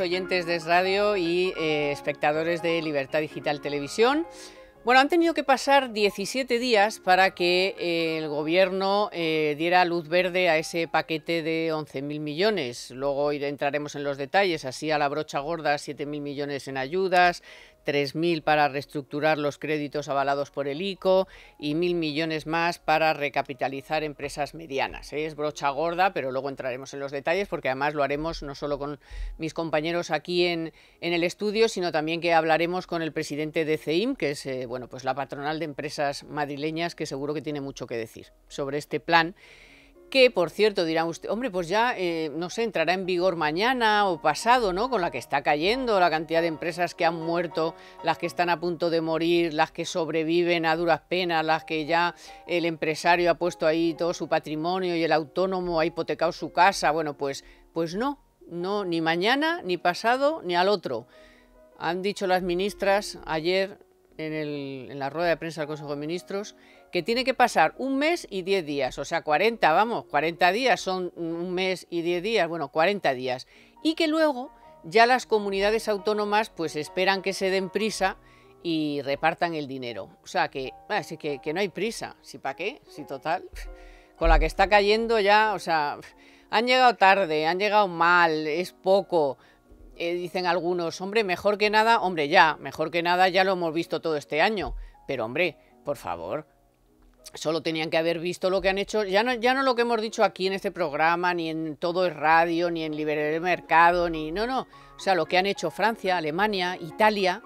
oyentes de Radio y eh, espectadores de Libertad Digital Televisión. Bueno, han tenido que pasar 17 días para que eh, el Gobierno eh, diera luz verde a ese paquete de 11.000 millones. Luego entraremos en los detalles, así a la brocha gorda, 7.000 millones en ayudas, 3.000 para reestructurar los créditos avalados por el ICO y 1.000 millones más para recapitalizar empresas medianas. ¿Eh? Es brocha gorda, pero luego entraremos en los detalles porque además lo haremos no solo con mis compañeros aquí en, en el estudio, sino también que hablaremos con el presidente de CEIM, que es eh, bueno, pues la patronal de empresas madrileñas, que seguro que tiene mucho que decir sobre este plan que por cierto dirá usted, hombre, pues ya, eh, no sé, entrará en vigor mañana o pasado, ¿no? Con la que está cayendo, la cantidad de empresas que han muerto, las que están a punto de morir, las que sobreviven a duras penas, las que ya el empresario ha puesto ahí todo su patrimonio y el autónomo ha hipotecado su casa. Bueno, pues, pues no, no, ni mañana, ni pasado, ni al otro. Han dicho las ministras ayer en, en la rueda de prensa del Consejo de Ministros que tiene que pasar un mes y 10 días, o sea, 40, vamos, 40 días son un mes y diez días, bueno, 40 días, y que luego ya las comunidades autónomas pues esperan que se den prisa y repartan el dinero. O sea, que, ah, que, no hay prisa, si para qué, si total, con la que está cayendo ya, o sea, han llegado tarde, han llegado mal, es poco, eh, dicen algunos, hombre, mejor que nada, hombre, ya, mejor que nada, ya lo hemos visto todo este año, pero hombre, por favor, solo tenían que haber visto lo que han hecho, ya no, ya no lo que hemos dicho aquí en este programa, ni en Todo es Radio, ni en Libre el Mercado, ni... No, no, o sea, lo que han hecho Francia, Alemania, Italia,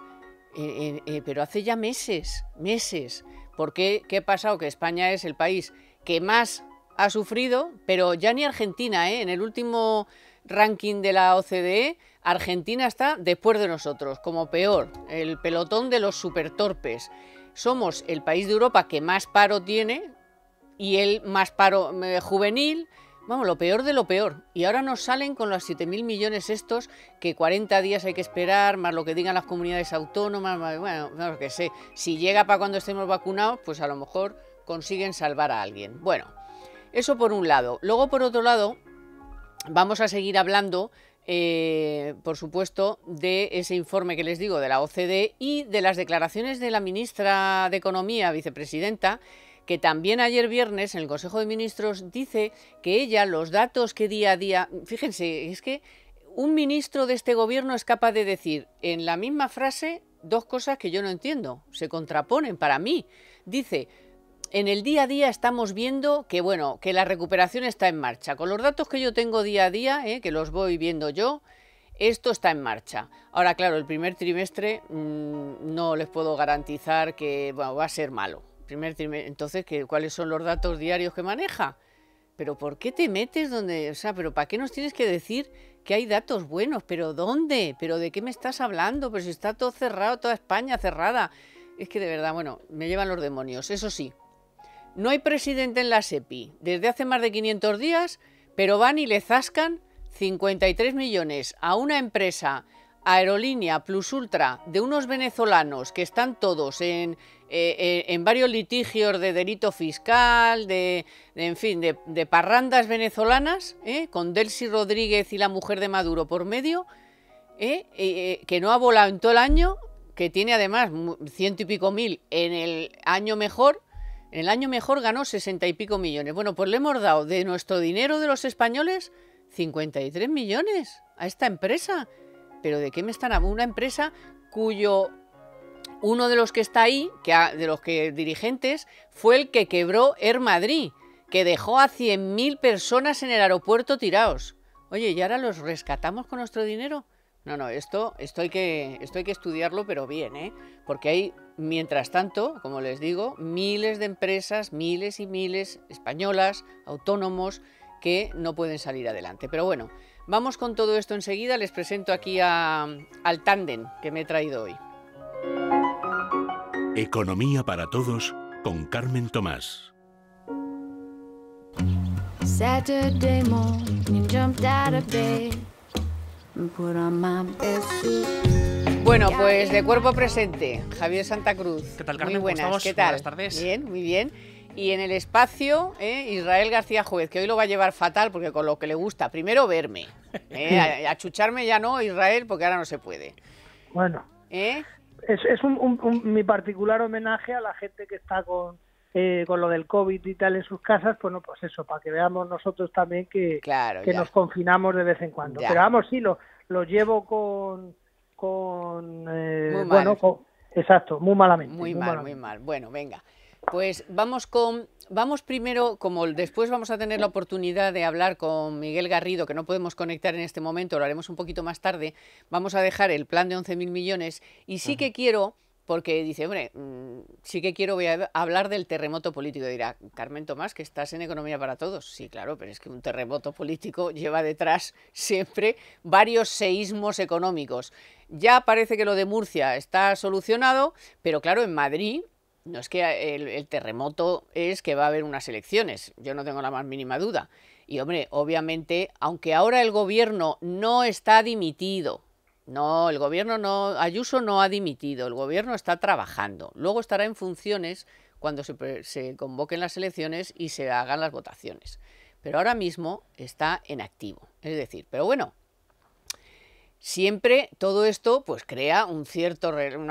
eh, eh, eh, pero hace ya meses, meses. ¿Por qué? ¿Qué ha pasado? Que España es el país que más ha sufrido, pero ya ni Argentina, En el último ranking de la OCDE, Argentina está después de nosotros, como peor, el pelotón de los supertorpes. torpes somos el país de Europa que más paro tiene y el más paro eh, juvenil. Vamos, lo peor de lo peor. Y ahora nos salen con los 7.000 millones estos que 40 días hay que esperar, más lo que digan las comunidades autónomas, bueno, no que sé. Si llega para cuando estemos vacunados, pues a lo mejor consiguen salvar a alguien. Bueno, eso por un lado. Luego, por otro lado, vamos a seguir hablando eh, por supuesto, de ese informe que les digo de la OCDE y de las declaraciones de la ministra de Economía, vicepresidenta, que también ayer viernes en el Consejo de Ministros dice que ella, los datos que día a día, fíjense, es que un ministro de este gobierno es capaz de decir en la misma frase dos cosas que yo no entiendo, se contraponen para mí. Dice, en el día a día estamos viendo que, bueno, que la recuperación está en marcha. Con los datos que yo tengo día a día, eh, que los voy viendo yo, esto está en marcha. Ahora, claro, el primer trimestre mm, no les puedo garantizar que va a ser malo. Primer entonces, ¿cuáles son los datos diarios que maneja? Pero ¿por qué te metes donde, o sea, pero para qué nos tienes que decir que hay datos buenos? ¿Pero dónde? ¿Pero de qué me estás hablando? Pero si está todo cerrado, toda España cerrada. Es que de verdad, bueno, me llevan los demonios, eso sí. No hay presidente en la SEPI desde hace más de 500 días, pero van y le zascan 53 millones a una empresa aerolínea Plus Ultra de unos venezolanos que están todos en, eh, eh, varios litigios de delito fiscal, de, en fin, de, parrandas venezolanas, eh, con Delcy Rodríguez y la mujer de Maduro por medio, que no ha volado en todo el año, que tiene además ciento y pico mil en el año mejor en el año mejor ganó 60 y pico millones. Bueno, pues le hemos dado de nuestro dinero de los españoles 53 millones a esta empresa. Pero ¿de qué me están hablando? Una empresa cuyo uno de los que está ahí, que de los que dirigentes, fue el que quebró Air Madrid, que dejó a 100.000 personas en el aeropuerto tirados. Oye, ¿y ahora los rescatamos con nuestro dinero? No, no, esto, hay que, que estudiarlo, pero bien, ¿eh? Porque hay, mientras tanto, como les digo, miles de empresas, miles y miles españolas, autónomos, que no pueden salir adelante. Pero bueno, vamos con todo esto enseguida. Les presento aquí al tándem que me he traído hoy. Economía para todos con Carmen Tomás. Saturday morning, jumped out of bed. Bueno, pues de cuerpo presente, Javier Santa Cruz. ¿Qué tal, Carmen? Muy buenas, ¿qué tal? Buenas tardes. Bien, muy bien. Y en el espacio, eh, Israel García Juez, que hoy lo va a llevar fatal porque con lo que le gusta, primero verme. Eh, achucharme ya no, Israel, porque ahora no se puede. Bueno. ¿Eh? Es, un, mi particular homenaje a la gente que está con, eh, con lo del COVID y tal en sus casas, no pues eso, para que veamos nosotros también que, que nos confinamos de vez en cuando. Pero vamos, sí, lo, lo llevo con, con eh, bueno, exacto, muy malamente. Muy, mal, muy mal. Bueno, venga. Pues vamos con vamos primero, como después vamos a tener la oportunidad de hablar con Miguel Garrido, que no podemos conectar en este momento, lo haremos un poquito más tarde, vamos a dejar el plan de 11.000 millones y sí que quiero porque dice, hombre, mm, sí que quiero hablar del terremoto político. Dirá, Carmen Tomás, que estás en Economía para Todos. Sí, claro, pero es que un terremoto político lleva detrás siempre varios seísmos económicos. Ya parece que lo de Murcia está solucionado, pero claro, en Madrid no es que eh, el terremoto es que va a haber unas elecciones, yo no tengo la más mínima duda. Y hombre, obviamente, aunque ahora el gobierno no está dimitido, no, el gobierno no, Ayuso no ha dimitido, el gobierno está trabajando. Luego estará en funciones cuando se, convoquen las elecciones y se hagan las votaciones. Pero ahora mismo está en activo. Es decir, pero bueno, Siempre todo esto pues crea una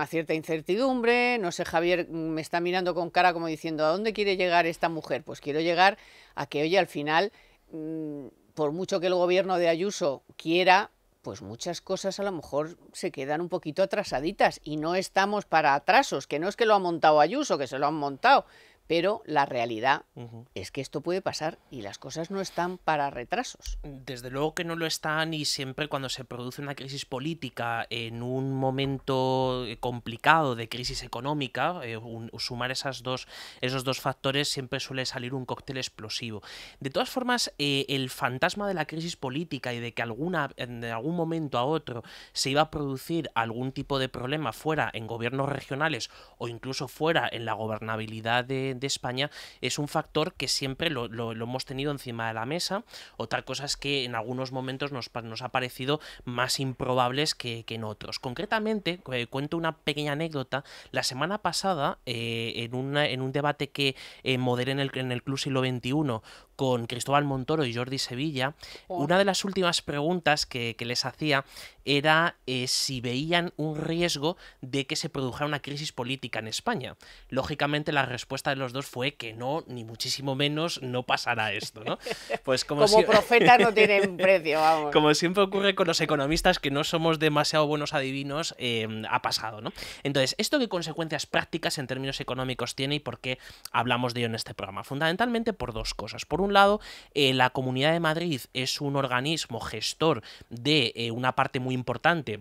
cierta incertidumbre, no sé, Javier me está mirando con cara como diciendo, ¿a dónde quiere llegar esta mujer? Pues quiero llegar a que, oye, al final, mm, por mucho que el gobierno de Ayuso quiera, pues muchas cosas a lo mejor se quedan un poquito atrasaditas y no estamos para atrasos, que no es que lo ha montado Ayuso, que se lo han montado, pero la realidad es que esto puede pasar y las cosas no están para retrasos. Desde luego que no lo están y siempre cuando se produce una crisis política en un momento eh, complicado de crisis económica, eh, sumar esas dos, esos dos factores siempre suele salir un cóctel explosivo. De todas formas, eh, el fantasma de la crisis política y de que alguna, en algún momento a otro se iba a producir algún tipo de problema fuera en gobiernos regionales o incluso fuera en la gobernabilidad de de, España es un factor que siempre lo, hemos tenido encima de la mesa. Otra cosa es que en algunos momentos nos, nos ha parecido más improbables que, en otros. Concretamente, eh, cuento una pequeña anécdota. La semana pasada, eh, en, en un debate que eh, moderé en el, en el Club Silo XXI con Cristóbal Montoro y Jordi Sevilla, oh. una de las últimas preguntas que, les hacía era eh, si veían un riesgo de que se produjera una crisis política en España. Lógicamente la respuesta de los dos fue que no, ni muchísimo menos, no pasará esto, ¿no? Pues como, como no tienen precio, vamos. Como siempre ocurre con los economistas que no somos demasiado buenos adivinos, em, ha pasado, ¿no? Entonces, ¿esto qué consecuencias prácticas en términos económicos tiene y por qué hablamos de ello en este programa? Fundamentalmente por dos cosas un lado, eh, la Comunidad de Madrid es un organismo gestor de eh, una parte muy importante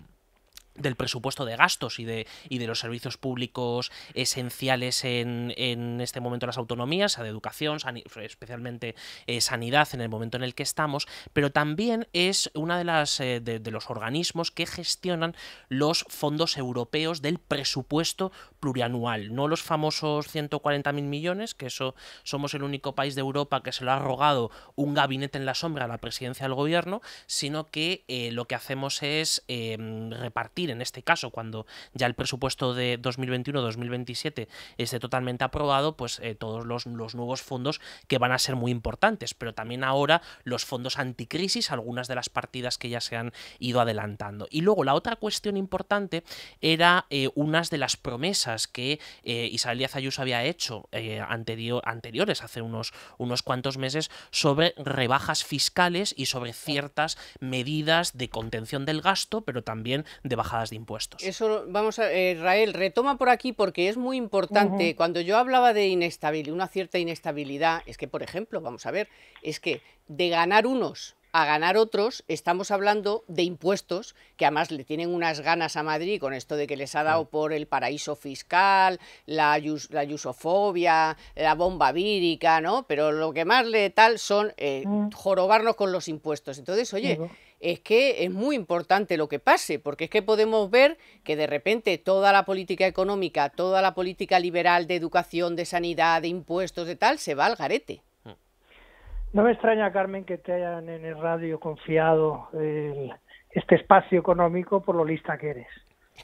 del presupuesto de gastos y de, y de los servicios públicos esenciales en, este momento las autonomías, de educación, especialmente eh, sanidad en el momento en el que estamos, pero también es uno de, de, los organismos que gestionan los fondos europeos del presupuesto plurianual, no los famosos 140.000 millones, que eso somos el único país de Europa que se lo ha rogado un gabinete en la sombra a la presidencia del gobierno, sino que eh, lo que hacemos es em, repartir, en este caso, cuando ya el presupuesto de 2021-2027 esté totalmente aprobado, pues eh, todos los, los nuevos fondos que van a ser muy importantes, pero también ahora los fondos anticrisis, algunas de las partidas que ya se han ido adelantando. Y luego la otra cuestión importante era eh, unas de las promesas que eh, Isabel Díaz Ayuso había hecho eh, anteriores, hace unos, unos cuantos meses, sobre rebajas fiscales y sobre ciertas medidas de contención del gasto, pero también de bajadas de impuestos. Eso, vamos a, eh, Rael, retoma por aquí porque es muy importante. Cuando yo hablaba de inestabilidad, una cierta inestabilidad, es que, por ejemplo, vamos a ver, es que de ganar unos a ganar otros, estamos hablando de impuestos, que además le tienen unas ganas a Madrid con esto de que les ha dado por el paraíso fiscal, la, la yusofobia, la bomba vírica, ¿no? Pero lo que más le tal son eh, mm. jorobarnos con los impuestos. Entonces, oye, es que es muy importante lo que pase, porque es que podemos ver que de repente toda la política económica, toda la política liberal de educación, de sanidad, de impuestos, de tal, se va al garete. No me extraña, Carmen, que te hayan en el radio confiado el, este espacio económico por lo lista que eres.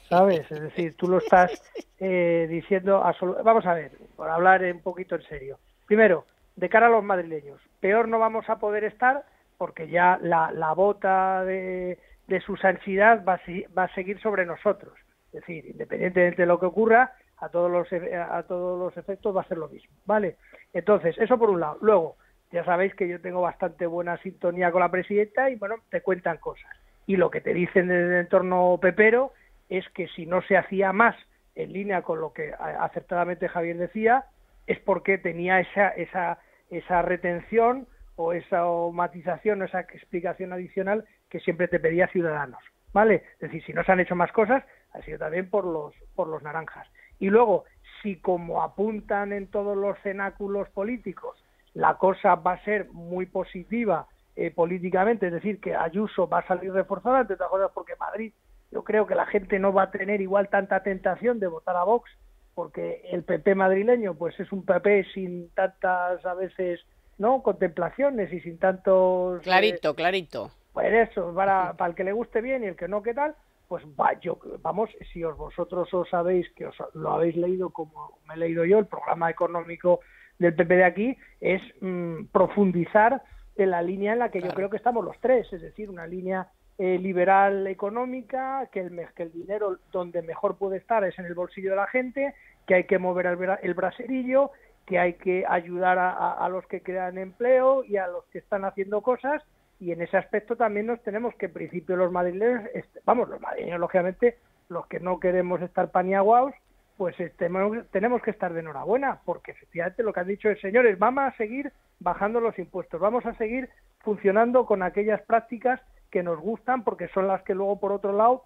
¿Sabes? Es decir, tú lo estás eh, diciendo. Vamos a ver, por hablar un poquito en serio. Primero, de cara a los madrileños, peor no vamos a poder estar porque ya la, la bota de, de su sanidad va, a seguir sobre nosotros. Es decir, independientemente de lo que ocurra, a todos los, a todos los efectos va a ser lo mismo. ¿Vale? Entonces, eso por un lado. Luego, ya sabéis que yo tengo bastante buena sintonía con la presidenta y bueno, te cuentan cosas. Y lo que te dicen desde el entorno pepero es que si no se hacía más en línea con lo que acertadamente Javier decía, es porque tenía esa, esa, esa retención o esa matización o esa explicación adicional que siempre te pedía Ciudadanos, ¿vale? Es decir, si no se han hecho más cosas, ha sido también por los, por los naranjas. Y luego, si como apuntan en todos los cenáculos políticos, la cosa va a ser muy positiva eh, políticamente, es decir, que Ayuso va a salir reforzada, entre otras cosas porque Madrid, yo creo que la gente no va a tener igual tanta tentación de votar a Vox, porque el PP madrileño pues es un PP sin tantas a veces no contemplaciones y sin tantos clarito eh, clarito pues eso para, para el que le guste bien y el que no qué tal pues va, yo, vamos si vosotros os sabéis que os lo habéis leído como me he leído yo el programa económico del PP de aquí es mm, profundizar en la línea en la que yo creo que estamos los tres, es decir, una línea eh, liberal económica, que el, que el dinero donde mejor puede estar es en el bolsillo de la gente, que hay que mover el, braserillo, que hay que ayudar a, los que crean empleo y a los que están haciendo cosas. Y en ese aspecto también nos tenemos que, en principio, los madrileños, vamos, los madrileños, lógicamente, los que no queremos estar paniaguados, pues este, tenemos que estar de enhorabuena, porque efectivamente lo que han dicho es, señores, vamos a seguir bajando los impuestos, vamos a seguir funcionando con aquellas prácticas que nos gustan, porque son las que luego, por otro lado,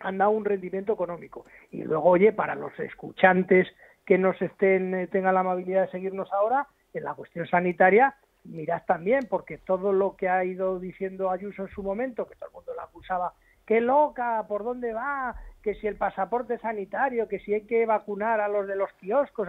han dado un rendimiento económico. Y luego, oye, para los escuchantes que nos estén, eh, tengan la amabilidad de seguirnos ahora, en la cuestión sanitaria, mirad también, porque todo lo que ha ido diciendo Ayuso en su momento, que todo el mundo la acusaba, qué loca, por dónde va, que si el pasaporte sanitario, que si hay que vacunar a los de los kioscos,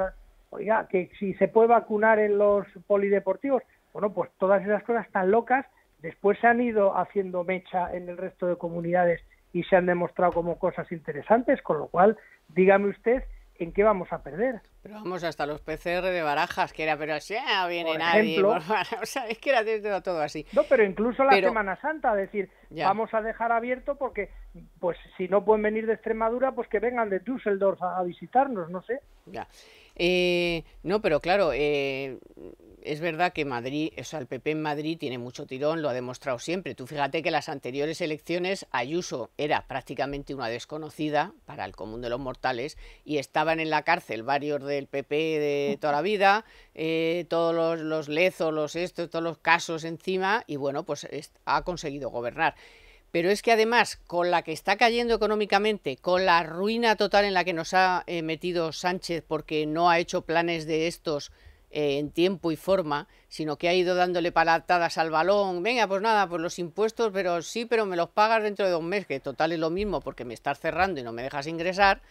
oiga, que si se puede vacunar en los polideportivos. Bueno, pues todas esas cosas tan locas después se han ido haciendo mecha en el resto de comunidades y se han demostrado como cosas interesantes, con lo cual, dígame usted en qué vamos a perder. Pero vamos, hasta los PCR de barajas, que era, pero así, no viene nadie. o sea, es que era todo así. No, pero incluso la Semana Santa, decir, vamos a dejar abierto porque pues si no pueden venir de Extremadura, pues que vengan de Düsseldorf a, visitarnos, no sé. Eh, no, pero claro, eh, es verdad que Madrid, o sea, el PP en Madrid tiene mucho tirón, lo ha demostrado siempre. Tú fíjate que las anteriores elecciones Ayuso era prácticamente una desconocida para el común de los mortales y estaban en la cárcel varios del PP de toda la vida, eh, todos los, los lezos, los estos, todos los casos encima y bueno, pues ha conseguido gobernar. Pero es que además, con la que está cayendo económicamente, con la ruina total en la que nos ha eh, metido Sánchez porque no ha hecho planes de estos eh, en tiempo y forma, sino que ha ido dándole palatadas al balón, venga, pues nada, pues los impuestos, pero sí, pero me los pagas dentro de dos meses, que total es lo mismo porque me estás cerrando y no me dejas ingresar.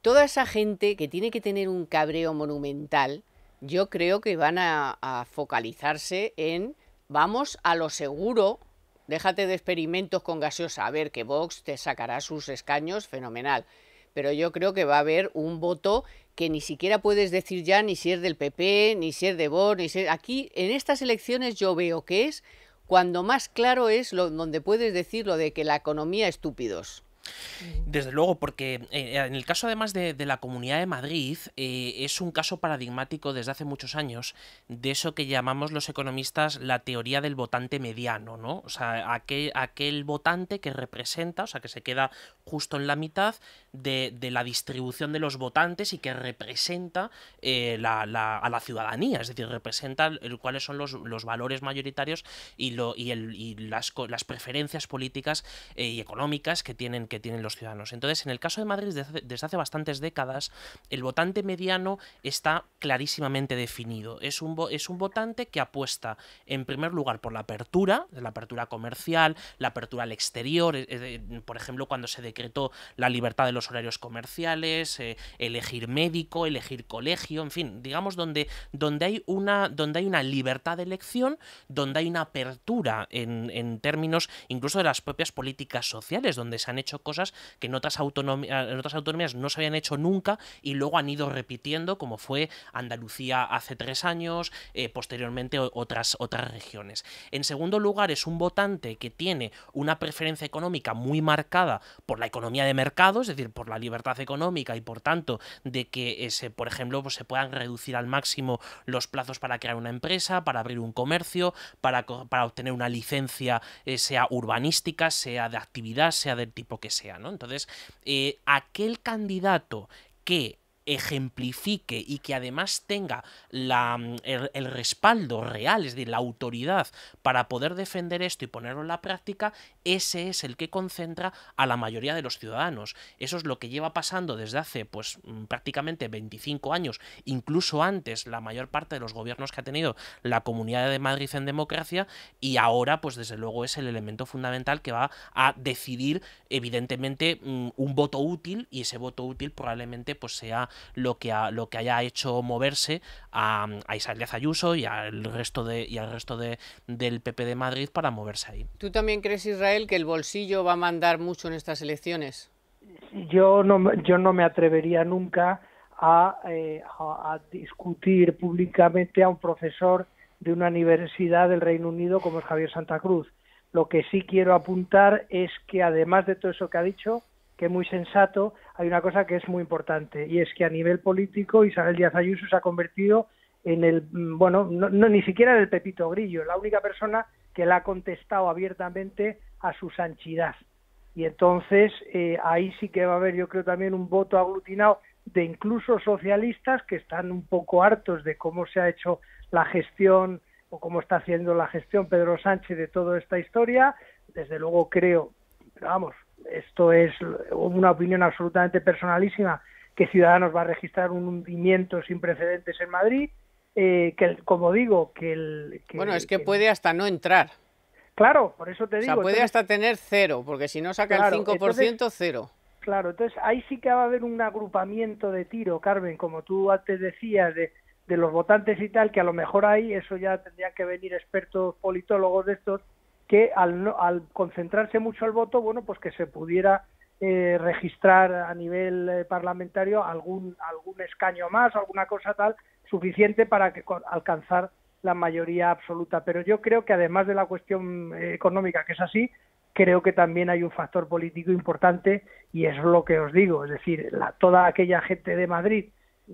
Toda esa gente que tiene que tener un cabreo monumental, yo creo que van a focalizarse en vamos a lo seguro Déjate de experimentos con gaseosa. A ver, que Vox te sacará sus escaños, fenomenal. Pero yo creo que va a haber un voto que ni siquiera puedes decir ya ni si es del PP, ni si es de Vox, ni si es... Aquí, en estas elecciones, yo veo que es cuando más claro es lo, donde puedes decir lo de que la economía estúpidos. Desde luego, porque eh, en el caso además de, la Comunidad de Madrid, eh, es un caso paradigmático desde hace muchos años de eso que llamamos los economistas la teoría del votante mediano, ¿no? O sea, aquel, aquel votante que representa, o sea, que se queda justo en la mitad de, la distribución de los votantes y que representa eh, a la ciudadanía, es decir, representa el, cuáles son los, valores mayoritarios y, lo, y las, las preferencias políticas y económicas que tienen, que tienen los ciudadanos. Entonces, en el caso de Madrid, desde hace bastantes décadas, el votante mediano está clarísimamente definido. Es un, es un votante que apuesta, en primer lugar, por la apertura, la apertura comercial, la apertura al exterior, eh, eh, por ejemplo, cuando se decretó la libertad de los horarios comerciales, eh, elegir médico, elegir colegio, en fin, digamos, donde, donde, hay, una, donde hay una libertad de elección, donde hay una apertura en términos incluso de las propias políticas sociales, donde se han hecho cosas que ah, en otras, autonomías no se habían hecho nunca y luego han ido repitiendo, como fue Andalucía hace tres años, eh, posteriormente otras, otras regiones. En segundo lugar, es un votante que tiene una preferencia económica muy marcada por la economía de mercado, es decir, por la libertad económica y por tanto de que, eh, por ejemplo, pues, se puedan reducir al máximo los plazos para crear una empresa, para abrir un comercio, para, obtener una licencia, eh, sea urbanística, sea de actividad, sea del tipo que sea. Entonces, eh, aquel candidato que ejemplifique y que además tenga la, mm, el, respaldo real, es decir, la autoridad para poder defender esto y ponerlo en la práctica, ese es el que concentra a la mayoría de los ciudadanos. Eso es lo que lleva pasando desde hace pues mm, prácticamente 25 años, incluso antes la mayor parte de los gobiernos que ha tenido la Comunidad de Madrid en democracia y ahora pues desde luego es el elemento fundamental que va a decidir evidentemente mm, un voto útil y ese voto útil probablemente pues sea lo que, lo que haya hecho moverse a, a Isabel Ayuso y al resto, de, y al resto de, del PP de Madrid para moverse ahí. ¿Tú también crees, Israel, que el bolsillo va a mandar mucho en estas elecciones? Yo no, yo no me atrevería nunca eh, a, discutir públicamente a un profesor de una universidad del Reino Unido como es Javier Santa Cruz. Lo que sí quiero apuntar es que, además de todo eso que ha dicho, que es muy sensato, hay una cosa que es muy importante y es que a nivel político Isabel Díaz Ayuso se ha convertido en el, mm, bueno, no, ni siquiera en el Pepito Grillo, la única persona que le ha contestado abiertamente a su sanchidad. Y entonces eh, ahí sí que va a haber, yo creo, también un voto aglutinado de incluso socialistas que están un poco hartos de cómo se ha hecho la gestión o cómo está haciendo la gestión Pedro Sánchez de toda esta historia. Desde luego creo, pero vamos, esto es una opinión absolutamente personalísima, que Ciudadanos va a registrar un hundimiento sin precedentes en Madrid, eh, que como digo, que el... bueno, es que, puede hasta no entrar. Claro, por eso te digo. O puede hasta tener cero, porque si no saca el 5%, cero. Claro, entonces ahí sí que va a haber un agrupamiento de tiro, Carmen, como tú antes decías, de, de los votantes y tal, que a lo mejor ahí eso ya tendrían que venir expertos politólogos de estos que al, concentrarse mucho el voto, bueno, pues que se pudiera eh, registrar a nivel eh, parlamentario algún, algún escaño más, alguna cosa tal, suficiente para alcanzar la mayoría absoluta. Pero yo creo que además de la cuestión eh, económica, que es así, creo que también hay un factor político importante y es lo que os digo, es decir, toda aquella gente de Madrid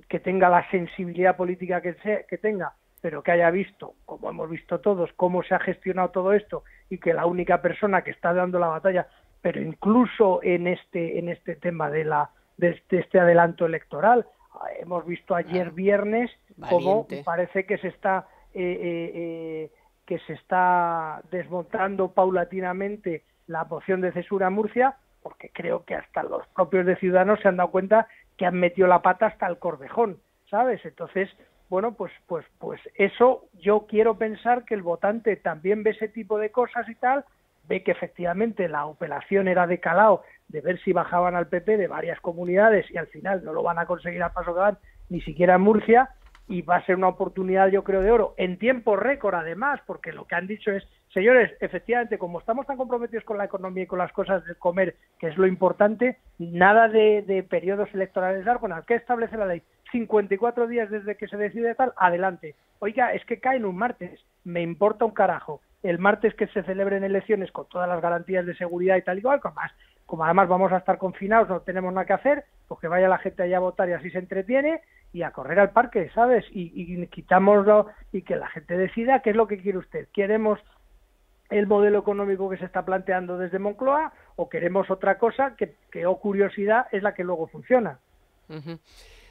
que tenga la sensibilidad política que tenga pero que haya visto, como hemos visto todos, cómo se ha gestionado todo esto y que la única persona que está dando la batalla, pero incluso en este, en este tema de, la, de este, este adelanto electoral, ah, hemos visto ayer viernes cómo parece que se está eh, eh, eh, que se está desmontando paulatinamente la moción de cesura a Murcia, porque creo que hasta los propios de Ciudadanos se han dado cuenta que han metido la pata hasta el corvejón, ¿sabes? Entonces, bueno, pues, pues, pues eso yo quiero pensar que el votante también ve ese tipo de cosas y tal, ve que efectivamente la operación era de calao, de ver si bajaban al PP de varias comunidades y al final no lo van a conseguir a paso que van, ni siquiera en Murcia, y va a ser una oportunidad, yo creo, de oro, en tiempo récord además, porque lo que han dicho es, señores, efectivamente, como estamos tan comprometidos con la economía y con las cosas del comer, que es lo importante, nada de, periodos electorales largos, que establece la ley? 54 días desde que se decide tal, adelante. Oiga, es que caen en un martes, me importa un carajo. El martes que se celebren elecciones con todas las garantías de seguridad y tal igual, con más. Como además vamos a estar confinados, no tenemos nada que hacer, pues que vaya la gente allá a votar y así se entretiene y a correr al parque, ¿sabes? Y, y quitámoslo y que la gente decida qué es lo que quiere usted. ¿Queremos el modelo económico que se está planteando desde Moncloa o queremos otra cosa que, que o oh, curiosidad, es la que luego funciona?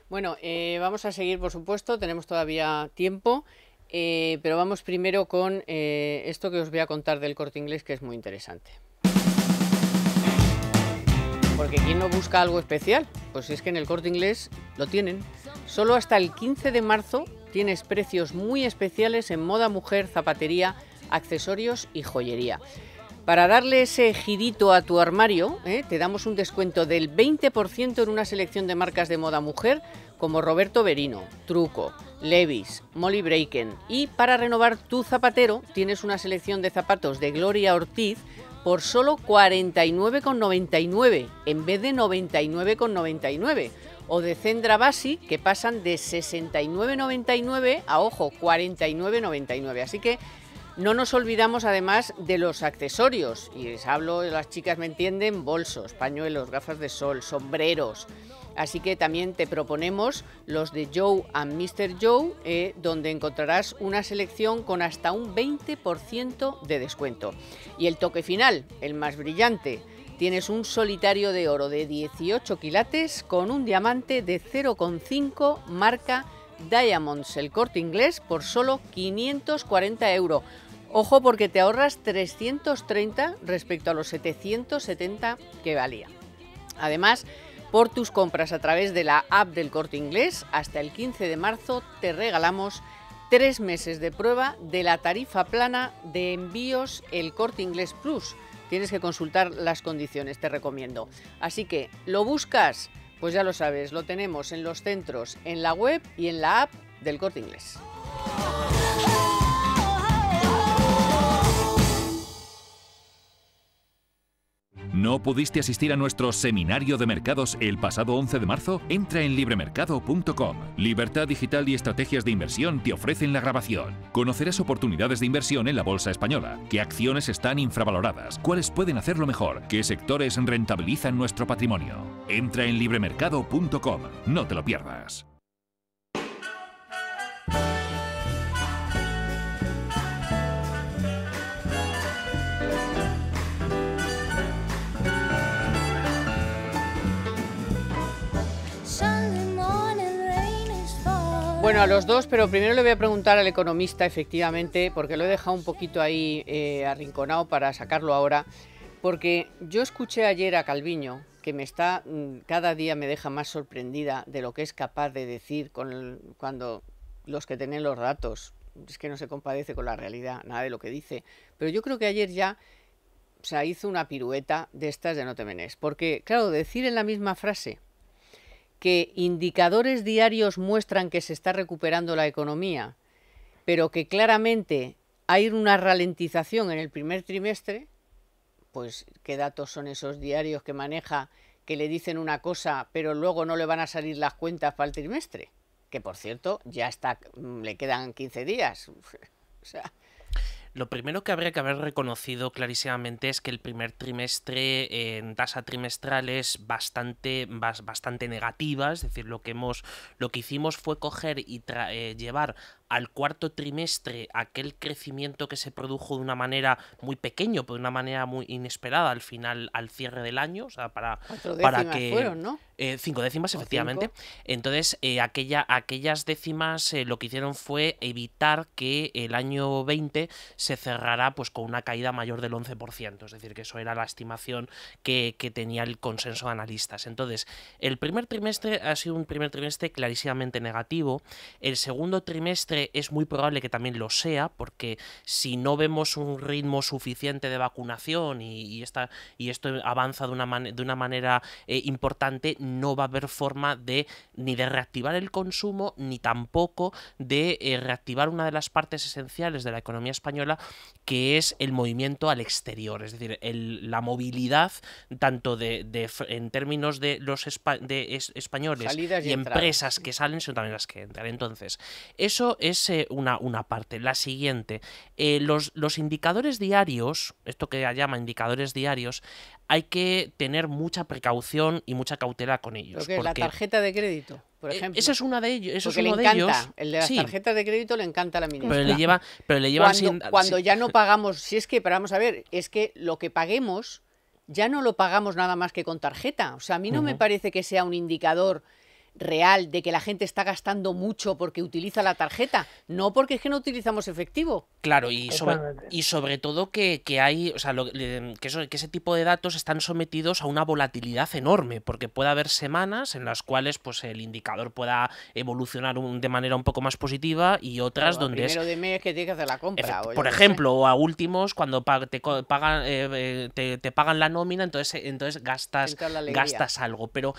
Bueno, eh, vamos a seguir, por supuesto, tenemos todavía tiempo, eh, pero vamos primero con eh, esto que os voy a contar del corte inglés, que es muy interesante. Porque ¿quién no busca algo especial? Pues es que en el corte inglés lo tienen. Solo hasta el 15 de marzo tienes precios muy especiales en moda mujer, zapatería, accesorios y joyería. Para darle ese girito a tu armario, ¿eh? te damos un descuento del 20% en una selección de marcas de moda mujer como Roberto Berino, Truco, Levis, Molly Breaken. Y para renovar tu zapatero, tienes una selección de zapatos de Gloria Ortiz por solo 49,99 en vez de 99,99 o de Cendra Basi que pasan de 69,99 a ojo 49,99. Así que no nos olvidamos además de los accesorios, y les hablo, las chicas me entienden, bolsos, pañuelos, gafas de sol, sombreros. Así que también te proponemos los de Joe and Mr. Joe, eh, donde encontrarás una selección con hasta un 20% de descuento. Y el toque final, el más brillante, tienes un solitario de oro de 18 quilates con un diamante de 0,5 marca Diamonds, el corte inglés, por solo 540 euros. Ojo porque te ahorras 330 respecto a los 770 que valía. Además, por tus compras a través de la app del corte inglés, hasta el 15 de marzo te regalamos tres meses de prueba de la tarifa plana de envíos El Corte Inglés Plus. Tienes que consultar las condiciones, te recomiendo. Así que, ¿lo buscas? Pues ya lo sabes, lo tenemos en los centros, en la web y en la app del Corte Inglés. ¿No pudiste asistir a nuestro seminario de mercados el pasado 11 de marzo? Entra en libremercado.com. Libertad Digital y Estrategias de Inversión te ofrecen la grabación. Conocerás oportunidades de inversión en la bolsa española, qué acciones están infravaloradas, cuáles pueden hacerlo mejor, qué sectores rentabilizan nuestro patrimonio. Entra en libremercado.com. No te lo pierdas. Bueno, a los dos, pero primero le voy a preguntar al economista, efectivamente, porque lo he dejado un poquito ahí eh, arrinconado para sacarlo ahora, porque yo escuché ayer a Calviño, que me está, mm, cada día me deja más sorprendida de lo que es capaz de decir con cuando los que tienen los datos, es que no se compadece con la realidad, nada de lo que dice, pero yo creo que ayer ya se hizo una pirueta de estas de no te porque claro, decir en la misma frase que indicadores diarios muestran que se está recuperando la economía, pero que claramente hay una ralentización en el primer trimestre, pues qué datos son esos diarios que maneja que le dicen una cosa, pero luego no le van a salir las cuentas para el trimestre, que por cierto ya está mm, le quedan 15 días. o sea, lo primero que habría que haber reconocido clarísimamente es que el primer trimestre en tasa trimestral es bastante, bastante negativa, es decir, lo que, hemos, lo que hicimos fue coger y eh, llevar al cuarto trimestre aquel crecimiento que se produjo de una manera muy pequeño, pero de una manera muy inesperada al final, al cierre del año, o sea, para, para que... Fueron, ¿no? Eh, cinco décimas, efectivamente. Entonces, eh, aquella, aquellas décimas eh, lo que hicieron fue evitar que el año 20 se cerrara pues, con una caída mayor del 11%, es decir, que eso era la estimación que, que tenía el consenso de analistas. Entonces, el primer trimestre ha sido un primer trimestre clarísimamente negativo, el segundo trimestre es muy probable que también lo sea, porque si no vemos un ritmo suficiente de vacunación y, y esto avanza de una, de una manera eh, importante, no va a haber forma de ni de reactivar el consumo, ni tampoco de eh, reactivar una de las partes esenciales de la economía española, que es el movimiento al exterior, es decir, la movilidad tanto de, en términos de los españoles y, empresas que salen, sino también las que entran. Entonces, eso es eh, una, una, parte. La siguiente, eh, los, los, indicadores diarios, esto que llama indicadores diarios, hay que tener mucha precaución y mucha cautela con ellos. Porque, la tarjeta de crédito. Por eh, ejemplo. Esa es una de ellos. Eso es uno le De ellos. El de las tarjetas de crédito le encanta a la ministra. Pero le lleva, pero le lleva cuando, ya no pagamos, si es que, pero vamos a ver, es que lo que paguemos ya no lo pagamos nada más que con tarjeta. O sea, a mí no me parece que sea un indicador real de que la gente está gastando mucho porque utiliza la tarjeta, no porque es que no utilizamos efectivo. Claro, y sobre, y sobre todo que, que hay, o sea, que, que, ese tipo de datos están sometidos a una volatilidad enorme, porque puede haber semanas en las cuales pues, el indicador pueda evolucionar de manera un poco más positiva y otras donde... Primero de mes que tienes que hacer la compra. por ejemplo, o a últimos, cuando te pagan, eh, eh, te, pagan la nómina, entonces, eh, entonces gastas, gastas algo. Pero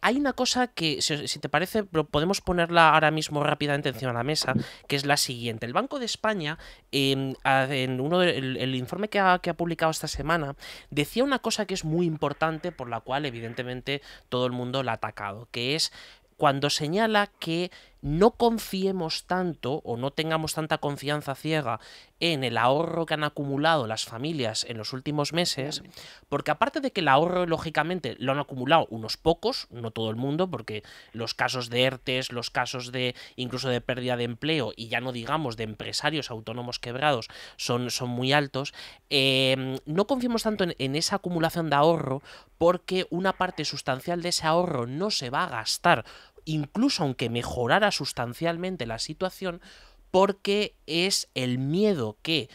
hay una cosa que, si, si te parece, podemos ponerla ahora mismo rápidamente encima de la mesa, que es la siguiente. El Banco de España Em, en uno el, informe que ha, que ha, publicado esta semana decía una cosa que es muy importante, por la cual evidentemente todo el mundo la ha atacado, que es cuando señala que no confiemos tanto o no tengamos tanta confianza ciega en el ahorro que han acumulado las familias en los últimos meses, porque aparte de que el ahorro, lógicamente, lo han acumulado unos pocos, no todo el mundo, porque los casos de ERTES, los casos de incluso de pérdida de empleo y ya no digamos de empresarios autónomos quebrados son, son muy altos, em, no confiemos tanto en esa acumulación de ahorro porque una parte sustancial de ese ahorro no se va a gastar incluso aunque mejorara sustancialmente la situación, porque es el miedo que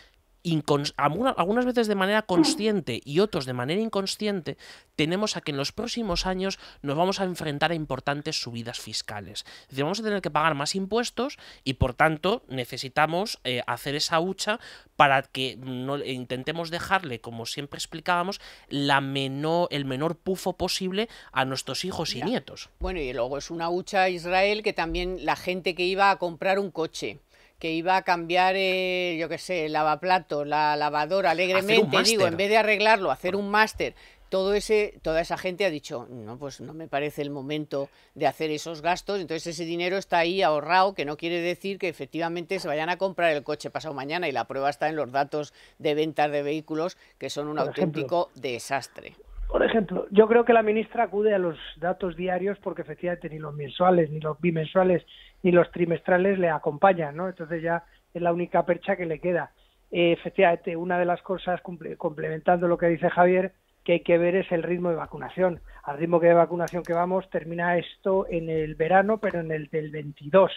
algunas veces de manera consciente y otros de manera inconsciente, tenemos a que en los próximos años nos vamos a enfrentar a importantes subidas fiscales. vamos a tener que pagar más impuestos y por tanto necesitamos eh, hacer esa hucha para que no, intentemos dejarle, como siempre explicábamos, la menor, el menor pufo posible a nuestros hijos y nietos. Bueno, y luego es una hucha Israel que también la gente que iba a comprar un coche que iba a cambiar, yo qué sé, el lavaplato, la lavadora, alegremente, digo, en vez de arreglarlo, hacer un máster, todo ese, toda esa gente ha dicho, no, pues no me parece el momento de hacer esos gastos, entonces ese dinero está ahí ahorrado, que no quiere decir que efectivamente se vayan a comprar el coche pasado mañana y la prueba está en los datos de ventas de vehículos, que son un auténtico desastre. Por ejemplo, yo creo que la ministra acude a los datos diarios porque efectivamente ni los mensuales ni los bimensuales ni los trimestrales le acompañan, ¿no? Entonces ya es la única percha que le queda. Eh, efectivamente, una de las cosas, complementando lo que dice Javier, que hay que ver es el ritmo de vacunación. Al ritmo de vacunación que vamos, termina esto en el verano, pero en el del 22,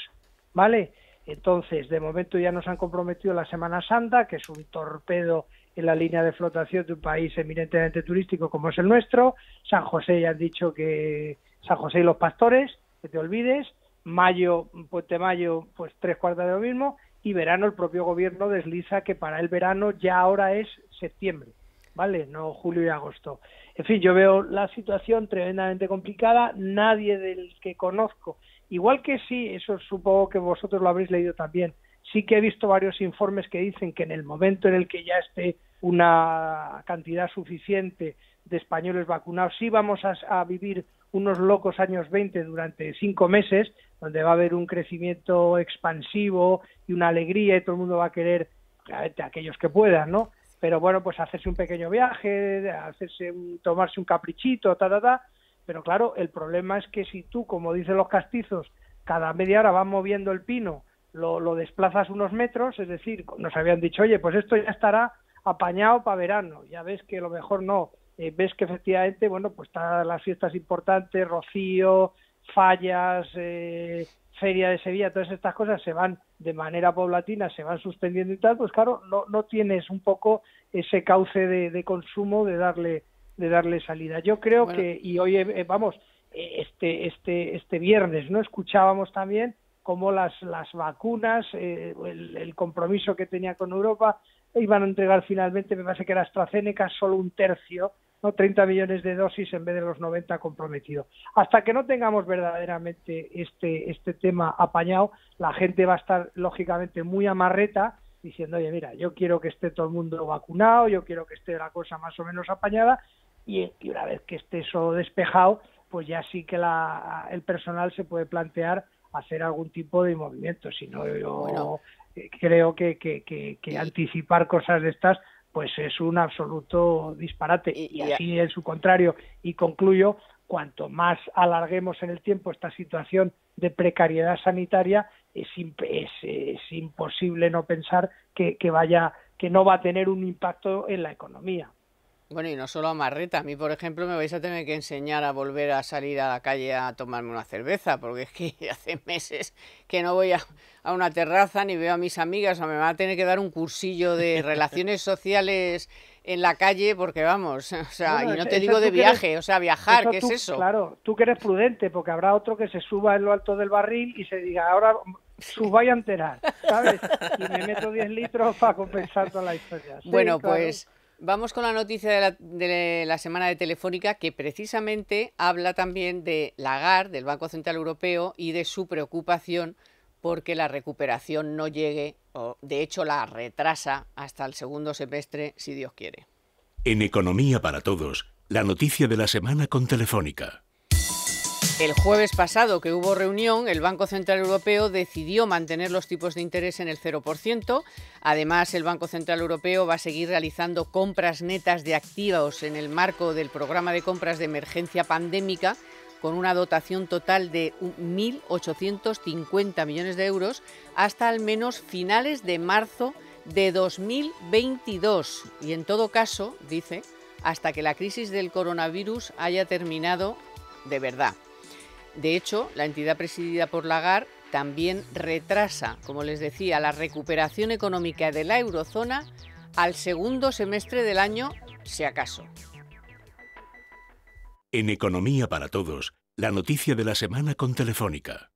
¿vale? Entonces, de momento ya nos han comprometido la Semana Santa, que es un torpedo en la línea de flotación de un país eminentemente turístico como es el nuestro. San José ya han dicho que San José y los pastores, que te olvides mayo, puente mayo, pues tres cuartas de lo mismo, y verano el propio gobierno desliza que para el verano ya ahora es septiembre, ¿vale? No julio y agosto. En fin, yo veo la situación tremendamente complicada, nadie del que conozco, igual que sí, eso supongo que vosotros lo habréis leído también, sí que he visto varios informes que dicen que en el momento en el que ya esté una cantidad suficiente de españoles vacunados, sí vamos a, a vivir unos locos años 20 durante cinco meses, donde va a haber un crecimiento expansivo y una alegría y todo el mundo va a querer, claramente, eh, aquellos que puedan, ¿no? Pero bueno, pues hacerse un pequeño viaje, hacerse tomarse un caprichito, ta, ta, ta. Pero claro, el problema es que si tú, como dicen los castizos, cada media hora vas moviendo el pino, lo, lo desplazas unos metros, es decir, nos habían dicho, oye, pues esto ya estará apañado para verano. Ya ves que lo mejor no, eh, ves que efectivamente, bueno, pues todas las fiestas importantes, Rocío, Fallas, eh, Feria de Sevilla, todas estas cosas se van de manera poblatina, se van suspendiendo y tal, pues claro, no, no tienes un poco ese cauce de, consumo de darle de darle salida. Yo creo que y hoy eh, vamos este este este viernes no escuchábamos también cómo las las vacunas el, el, compromiso que tenía con Europa iban a entregar finalmente me parece que era AstraZeneca solo un tercio ¿no? 30 millones de dosis en vez de los 90 comprometidos. Hasta que no tengamos verdaderamente este, este tema apañado, la gente va a estar lógicamente muy amarreta diciendo, oye, mira, yo quiero que esté todo el mundo vacunado, yo quiero que esté la cosa más o menos apañada y, una vez que esté eso despejado, pues ya sí que la, el personal se puede plantear hacer algún tipo de movimiento. Si no, yo creo que anticipar cosas de estas pues es un absoluto disparate. Y, así en su contrario. Y concluyo, cuanto más alarguemos en el tiempo esta situación de precariedad sanitaria, es, imposible no pensar que, vaya, que no va a tener un impacto en la economía. Bueno, y no solo a Marreta, a mí, por ejemplo, me vais a tener que enseñar a volver a salir a la calle a tomarme una cerveza, porque es que hace meses que no voy a, una terraza ni veo a mis amigas, o me va a tener que dar un cursillo de relaciones sociales en la calle, porque vamos, o sea, y no te digo de viaje, o sea, viajar, ¿qué es eso? Claro, tú que eres prudente, porque habrá otro que se suba en lo alto del barril y se diga, ahora suba y enterar, ¿sabes? Y me meto 10 litros para compensar toda la historia. bueno, pues Vamos con la noticia de la, semana de Telefónica que precisamente habla también de Lagar, del Banco Central Europeo, y de su preocupación porque la recuperación no llegue, o de hecho la retrasa hasta el segundo semestre, si Dios quiere. En Economía para Todos, la noticia de la semana con Telefónica. El jueves pasado, que hubo reunión, el Banco Central Europeo decidió mantener los tipos de interés en el 0%. Además, el Banco Central Europeo va a seguir realizando compras netas de activos en el marco del programa de compras de emergencia pandémica con una dotación total de 1.850 millones de euros hasta al menos finales de marzo de 2022. Y en todo caso, dice, hasta que la crisis del coronavirus haya terminado de verdad. De hecho, la entidad presidida por Lagarde también retrasa, como les decía, la recuperación económica de la eurozona al segundo semestre del año, si acaso. En Economía para Todos, la noticia de la semana con Telefónica.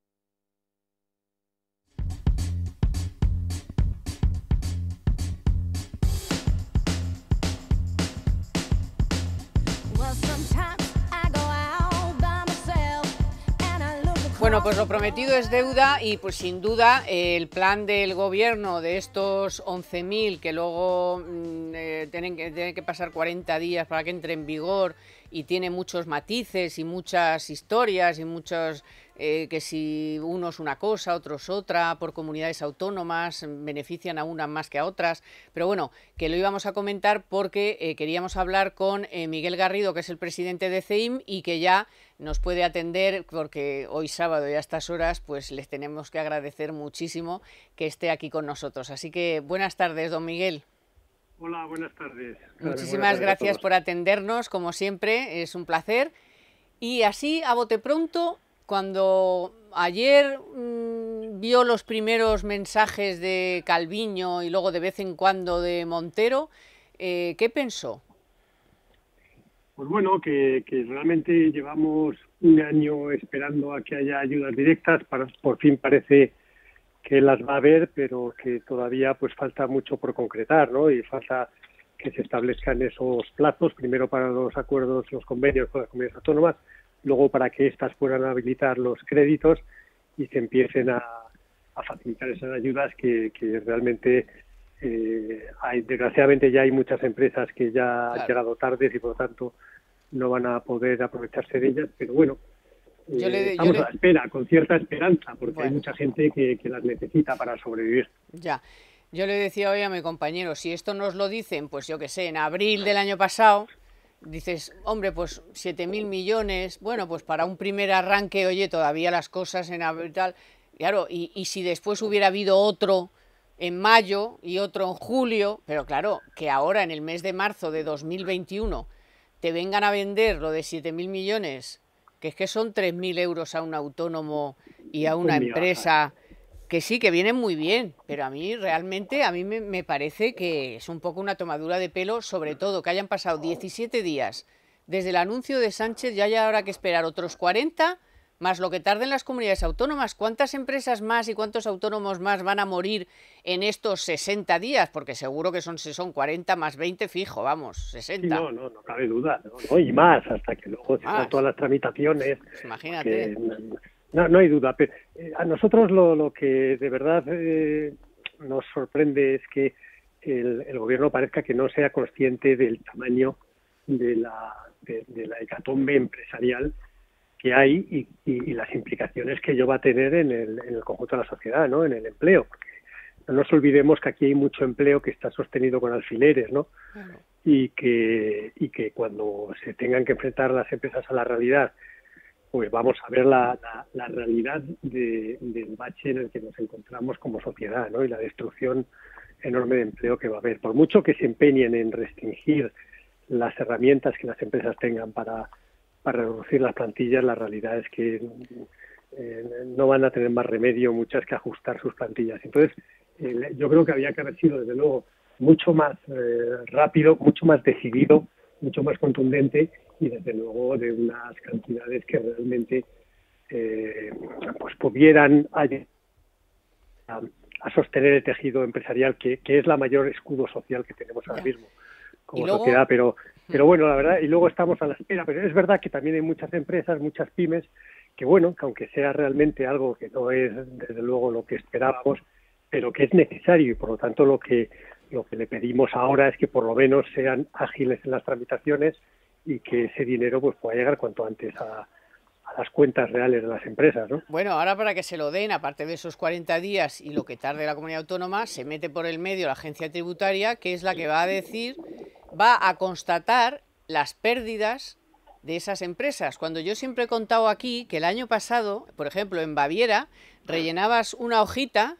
Bueno, pues lo prometido es deuda y pues sin duda el plan del gobierno de estos 11.000 que luego mm, eh, tienen, que, tienen que pasar 40 días para que entre en vigor y tiene muchos matices y muchas historias y muchos eh, que si unos una cosa, otros otra, por comunidades autónomas, benefician a unas más que a otras. Pero bueno, que lo íbamos a comentar porque eh, queríamos hablar con eh, Miguel Garrido, que es el presidente de CEIM y que ya nos puede atender porque hoy sábado y a estas horas pues les tenemos que agradecer muchísimo que esté aquí con nosotros. Así que buenas tardes, don Miguel. Hola, buenas tardes. Muchísimas gracias por atendernos, como siempre, es un placer. Y así, a bote pronto, cuando ayer mm, vio los primeros mensajes de Calviño y luego de vez en cuando de Montero, eh, ¿qué pensó? Pues bueno, que, realmente llevamos un año esperando a que haya ayudas directas, por fin parece que las va a haber, pero que todavía pues falta mucho por concretar, ¿no? Y falta que se establezcan esos plazos, primero para los acuerdos, los convenios con las comunidades autónomas, luego para que éstas puedan habilitar los créditos y se empiecen a, facilitar esas ayudas que, realmente eh, hay, desgraciadamente ya hay muchas empresas que ya han llegado tarde y por lo tanto no van a poder aprovecharse de ellas, pero bueno, yo eh, estamos a la espera, con cierta esperanza, porque hay mucha gente que, que las necesita para sobrevivir. Ya. Yo le decía hoy a mi compañero, si esto nos lo dicen, pues yo que sé, en abril del año pasado, dices, hombre, pues 7.000 mil millones, bueno, pues para un primer arranque, oye, todavía las cosas en abril tal. Claro, y, si después hubiera habido otro en mayo y otro en julio, pero claro, que ahora en el mes de marzo de 2021 te vengan a vender lo de 7.000 mil millones, que es que son 3.000 mil euros a un autónomo y a una empresa que sí, que vienen muy bien, pero a mí realmente, a mí me, parece que es un poco una tomadura de pelo, sobre todo que hayan pasado 17 días desde el anuncio de Sánchez, ya, ya habrá que esperar otros 40, más lo que tarden las comunidades autónomas. ¿Cuántas empresas más y cuántos autónomos más van a morir en estos 60 días? Porque seguro que son, son 40 más 20 fijo, vamos, 60. no, no, no cabe duda, no, y más, hasta que luego se todas las tramitaciones. Pues imagínate. No, no hay duda. Pero, eh, a nosotros lo, que de verdad eh, nos sorprende es que el, gobierno parezca que no sea consciente del tamaño de la, de, la hecatombe empresarial que hay y, las implicaciones que ello va a tener en el, conjunto de la sociedad, ¿no? en el empleo. no nos olvidemos que aquí hay mucho empleo que está sostenido con alfileres, ¿no? Y que, y que cuando se tengan que enfrentar las empresas a la realidad pues vamos a ver la, realidad de, del bache en el que nos encontramos como sociedad ¿no? y la destrucción enorme de empleo que va a haber. Por mucho que se empeñen en restringir las herramientas que las empresas tengan para, reducir las plantillas, la realidad es que eh, no van a tener más remedio muchas que ajustar sus plantillas. Entonces, yo creo que había que haber sido, desde luego, mucho más eh, rápido, mucho más decidido, mucho más contundente y desde luego de unas cantidades que realmente eh, pues pudieran a, sostener el tejido empresarial que, es la mayor escudo social que tenemos ahora mismo como sociedad pero pero bueno la verdad y luego estamos a la espera pero es verdad que también hay muchas empresas muchas pymes que bueno que aunque sea realmente algo que no es desde luego lo que esperábamos pero que es necesario y por lo tanto lo que lo que le pedimos ahora es que por lo menos sean ágiles en las tramitaciones y que ese dinero pues pueda llegar cuanto antes a, las cuentas reales de las empresas. ¿no? Bueno, ahora para que se lo den, aparte de esos 40 días y lo que tarde la comunidad autónoma, se mete por el medio la agencia tributaria, que es la que va a decir, va a constatar las pérdidas de esas empresas. Cuando yo siempre he contado aquí que el año pasado, por ejemplo, en Baviera, rellenabas una hojita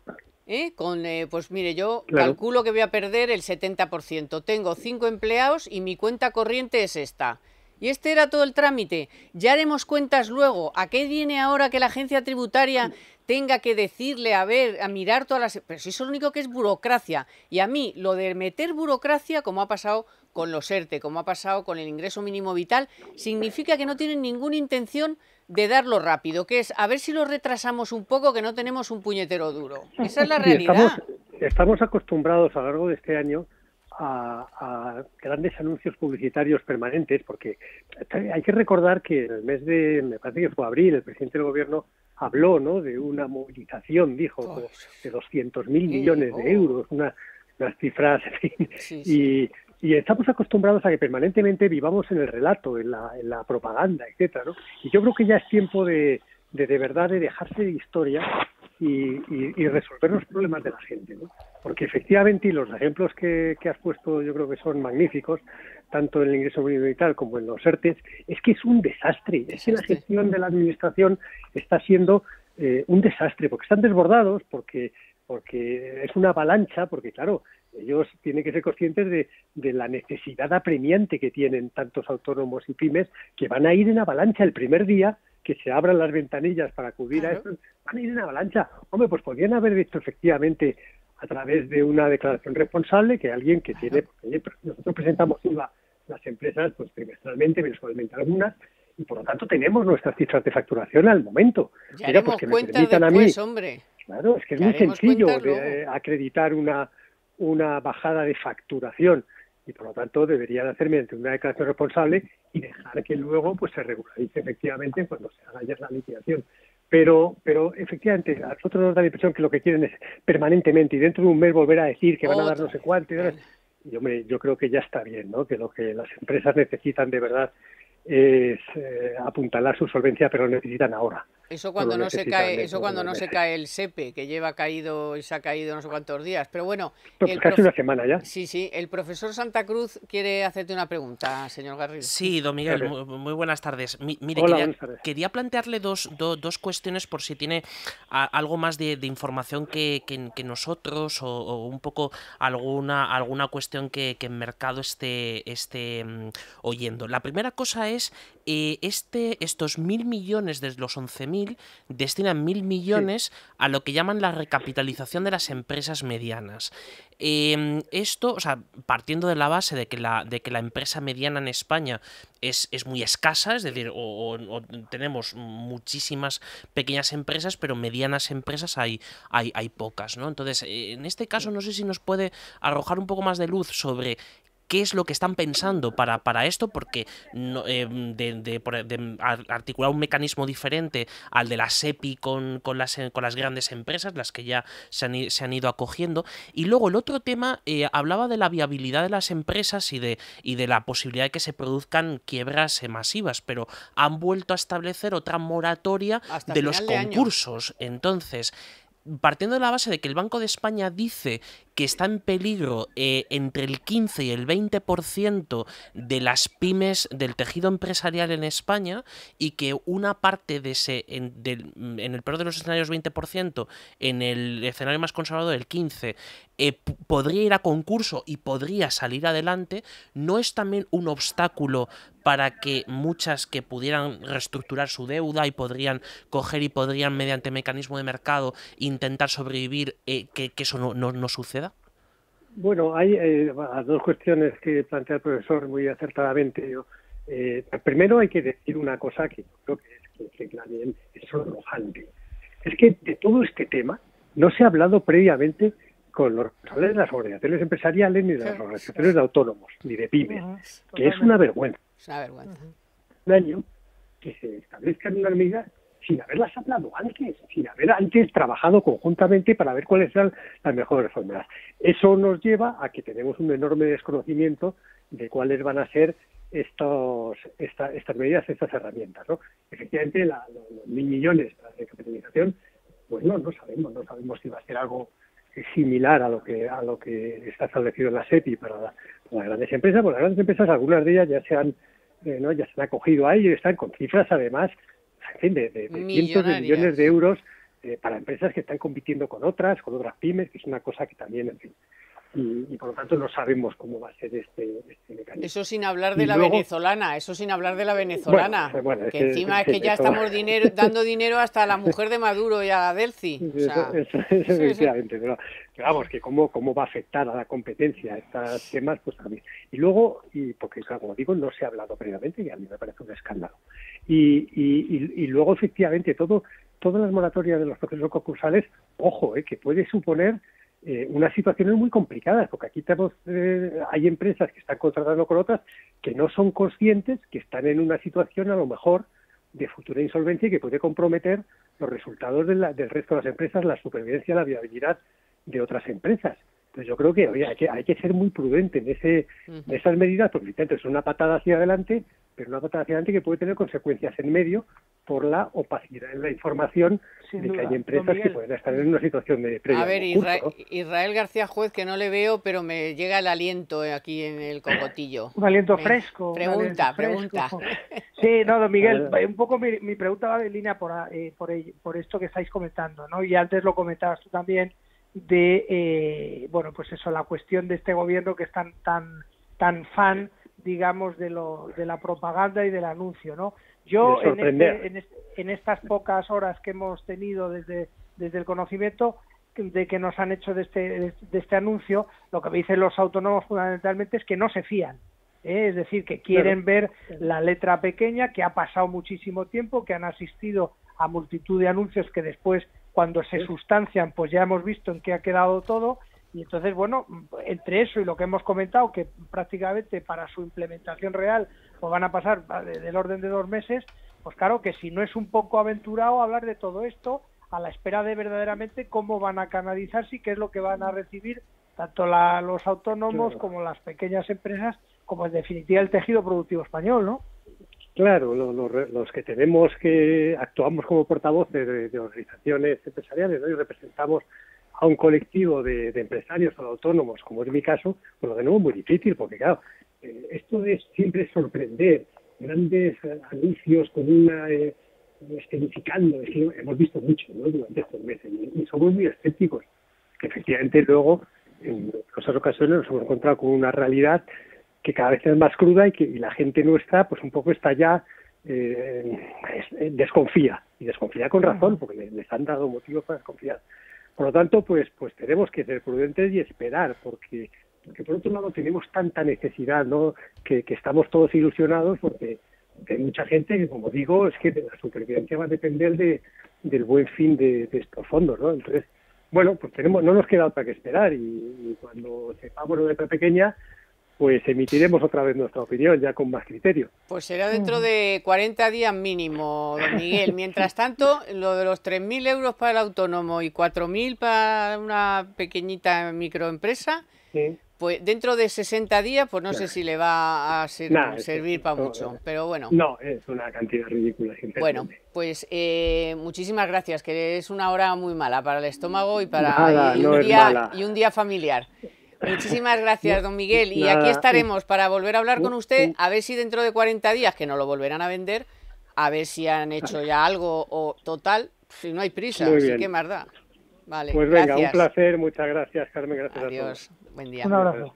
¿eh? Con, eh, pues mire, yo calculo que voy a perder el 70%. Tengo cinco empleados y mi cuenta corriente es esta. Y este era todo el trámite. Ya haremos cuentas luego. ¿A qué viene ahora que la agencia tributaria tenga que decirle, a ver, a mirar todas las... Pero si eso es lo único que es burocracia. Y a mí, lo de meter burocracia, como ha pasado con los ERTE, e, como ha pasado con el ingreso mínimo vital, significa que no tienen ninguna intención de darlo rápido, que es a ver si lo retrasamos un poco, que no tenemos un puñetero duro. Esa es la realidad. Estamos, acostumbrados a lo largo de este año a, grandes anuncios publicitarios permanentes, porque hay que recordar que en el mes de, me parece que fue abril, el presidente del gobierno habló ¿no? de una movilización, dijo, de 200.000 millones de oh. euros, una, unas cifras, y y estamos acostumbrados a que permanentemente vivamos en el relato, en la, propaganda, etcétera, Y yo creo que ya es tiempo de, de, verdad de dejarse de historia y, resolver los problemas de la gente, ¿no? Porque efectivamente, y los ejemplos que, has puesto yo creo que son magníficos, tanto en el ingreso militar como en los ERTES, es que es un desastre. Es que la gestión de la administración está siendo eh, un desastre, porque están desbordados, porque porque es una avalancha, porque claro, ellos tienen que ser conscientes de, la necesidad apremiante que tienen tantos autónomos y pymes que van a ir en avalancha el primer día que se abran las ventanillas para acudir a esto, van a ir en avalancha. Hombre, pues podrían haber visto efectivamente a través de una declaración responsable que alguien que tiene, nosotros presentamos IVA las empresas pues trimestralmente, mensualmente algunas, y por lo tanto tenemos nuestras cifras de facturación al momento. Ya Mira, después, a Hombre. Claro, es que es muy sencillo acreditar una, una bajada de facturación y por lo tanto debería de hacer mediante una declaración responsable y dejar que luego pues se regularice efectivamente cuando se haga ya la liquidación. Pero, pero efectivamente, a nosotros nos da la impresión que lo que quieren es permanentemente y dentro de un mes volver a decir que van a dar no sé cuánto. Y, hombre, yo creo que ya está bien, ¿no? Que lo que las empresas necesitan de verdad es eh, apuntalar su solvencia, pero lo necesitan ahora. Eso cuando no se cae, eso cuando no se cae el SEPE, que lleva caído y se ha caído no sé cuántos días. Pero bueno, pues casi una semana ya. Sí, sí. El profesor Santa Cruz quiere hacerte una pregunta, señor Garrido. Sí, don Miguel, muy, buenas tardes. mire, quería, plantearle dos, cuestiones por si tiene algo más de, información que, nosotros o, un poco alguna alguna cuestión que, que el mercado esté, esté mm, oyendo. La primera cosa es eh, este, estos mil millones de los 11.000 destinan mil millones a lo que llaman la recapitalización de las empresas medianas. Em, esto, o sea, partiendo de la base de que la, de que la empresa mediana en España es, muy escasa, es decir, tenemos muchísimas pequeñas empresas, pero medianas empresas hay, hay, hay pocas, ¿no? Entonces, eh, en este caso, no sé si nos puede arrojar un poco más de luz sobre qué es lo que están pensando para, para esto, porque em, de, articular un mecanismo diferente al de las SEPI con, las, eh, con las grandes empresas, las que ya se han, ido acogiendo. Y luego el otro tema eh, hablaba de la viabilidad de las empresas y de, y de la posibilidad de que se produzcan quiebras eh, masivas, pero han vuelto a establecer otra moratoria de los concursos. Entonces, partiendo de la base de que el Banco de España dice que está en peligro eh, entre el 15 y el 20% de las pymes del tejido empresarial en España y que una parte de ese, en, el peor de los escenarios 20%, en el escenario más conservador el 15%, eh, podría ir a concurso y podría salir adelante, ¿no es también un obstáculo para que muchas que pudieran reestructurar su deuda y podrían coger y podrían mediante mecanismo de mercado intentar sobrevivir, eh, que, eso no, no suceda? Bueno, hay eh, dos cuestiones que plantea el profesor muy acertadamente. Eh, primero hay que decir una cosa que creo que es, que, es sorprendente. Es que de todo este tema no se ha hablado previamente con los responsables de las organizaciones empresariales ni de las organizaciones de autónomos ni de pymes, que es una vergüenza. Es una vergüenza. Un año que se establezca en una sin haberlas hablado antes, sin haber antes trabajado conjuntamente para ver cuáles eran las mejores fórmulas. Eso nos lleva a que tenemos un enorme desconocimiento de cuáles van a ser estos, estas medidas, estas herramientas. ¿no? Efectivamente, los, mil millones de capitalización, pues no, no sabemos, no sabemos si va a ser algo similar a lo que a lo que está establecido en la SEPI para, las grandes empresas. Pues las grandes empresas, algunas de ellas ya se han eh, ya se han acogido ahí ello y están con cifras además en fin, de, de, cientos de millones de euros eh, para empresas que están compitiendo con otras, con otras pymes, que es una cosa que también, en fin, y, por lo tanto no sabemos cómo va a ser este, este mecanismo. Eso sin hablar de la venezolana, eso sin hablar de la venezolana, eh, que encima es, que ya estamos dinero, dando dinero hasta a la mujer de Maduro y a Delci. O pero, vamos, que cómo, cómo va a afectar a la competencia estos temas, pues también. Y luego, y porque como digo, no se ha hablado previamente y a mí me parece un escándalo. Y, y, luego, efectivamente, todo todas las moratorias de los procesos concursales, ojo, eh, que puede suponer eh, unas situaciones muy complicadas, porque aquí tenemos, eh, hay empresas que están contratando con otras que no son conscientes que están en una situación a lo mejor de futura insolvencia y que puede comprometer los resultados del resto de las empresas, la supervivencia, la viabilidad de otras empresas. Entonces pues yo creo que, hay que hay que ser muy prudente en, ese, esas medidas porque es una patada hacia adelante, pero una patada hacia adelante que puede tener consecuencias en medio por la opacidad en la información de que hay empresas que pueden estar en una situación de previa. A ver, Israel García Juez, que no le veo, pero me llega el aliento aquí en el cocotillo. Un aliento fresco. Pregunta, pregunta. Sí, no, don Miguel, un poco mi, mi pregunta va de línea por, eh, por, por esto que estáis comentando, ¿no? Y antes lo comentabas tú también de eh, bueno pues eso la cuestión de este gobierno que es tan tan fan digamos de lo de la propaganda y del anuncio no yo este, en, estas pocas horas que hemos tenido desde desde el conocimiento de que nos han hecho de este de este anuncio lo que me dicen los autónomos fundamentalmente es que no se fían ¿eh? es decir que quieren ver la letra pequeña que ha pasado muchísimo tiempo que han asistido a multitud de anuncios que después cuando se sustancian, pues ya hemos visto en qué ha quedado todo. Y entonces, bueno, entre eso y lo que hemos comentado, que prácticamente para su implementación real pues van a pasar del orden de dos meses, pues claro que si no es un poco aventurado hablar de todo esto, a la espera de verdaderamente cómo van a canalizarse y qué es lo que van a recibir tanto los autónomos como las pequeñas empresas, como en definitiva el tejido productivo español, ¿no? Claro, los que tenemos que actuamos como portavoces de, organizaciones empresariales ¿no? y representamos a un colectivo de, empresarios o autónomos, como es mi caso, bueno, de nuevo muy difícil, porque claro, eh, esto es siempre sorprender, grandes eh, anuncios con una... Eh, es hemos visto mucho durante estos meses y, somos muy escépticos. Efectivamente, luego, en otras ocasiones nos hemos encontrado con una realidad que cada vez es más cruda y que la gente nuestra pues un poco está ya eh, eh, desconfía y desconfía con razón porque les, han dado motivos para desconfiar. Por lo tanto, pues pues tenemos que ser prudentes y esperar porque porque por otro lado tenemos tanta necesidad, ¿no? Que, estamos todos ilusionados porque hay mucha gente que, como digo, es que la supervivencia va a depender de, del buen fin de, estos fondos, ¿no? Entonces, bueno, pues tenemos, no nos queda otra que esperar y, cuando sepamos lo de pequeña, pues emitiremos otra vez nuestra opinión ya con más criterio. Pues será dentro de 40 días mínimo, don Miguel. Mientras tanto, lo de los 3.000 euros para el autónomo y 4.000 para una pequeñita microempresa, pues dentro de 60 días, pues no sé si le va a servir para mucho, pero bueno. No, es una cantidad ridícula. Bueno, pues eh, muchísimas gracias, que es una hora muy mala para el estómago y para y un día familiar. Muchísimas gracias, don Miguel. Y aquí estaremos para volver a hablar con uh, usted, uh. a ver si dentro de 40 días, que no lo volverán a vender, a ver si han hecho ya algo o total, si no hay prisa, así que más da. Vale, pues venga, un placer, muchas gracias, Carmen, gracias a todos. Buen día. Un abrazo.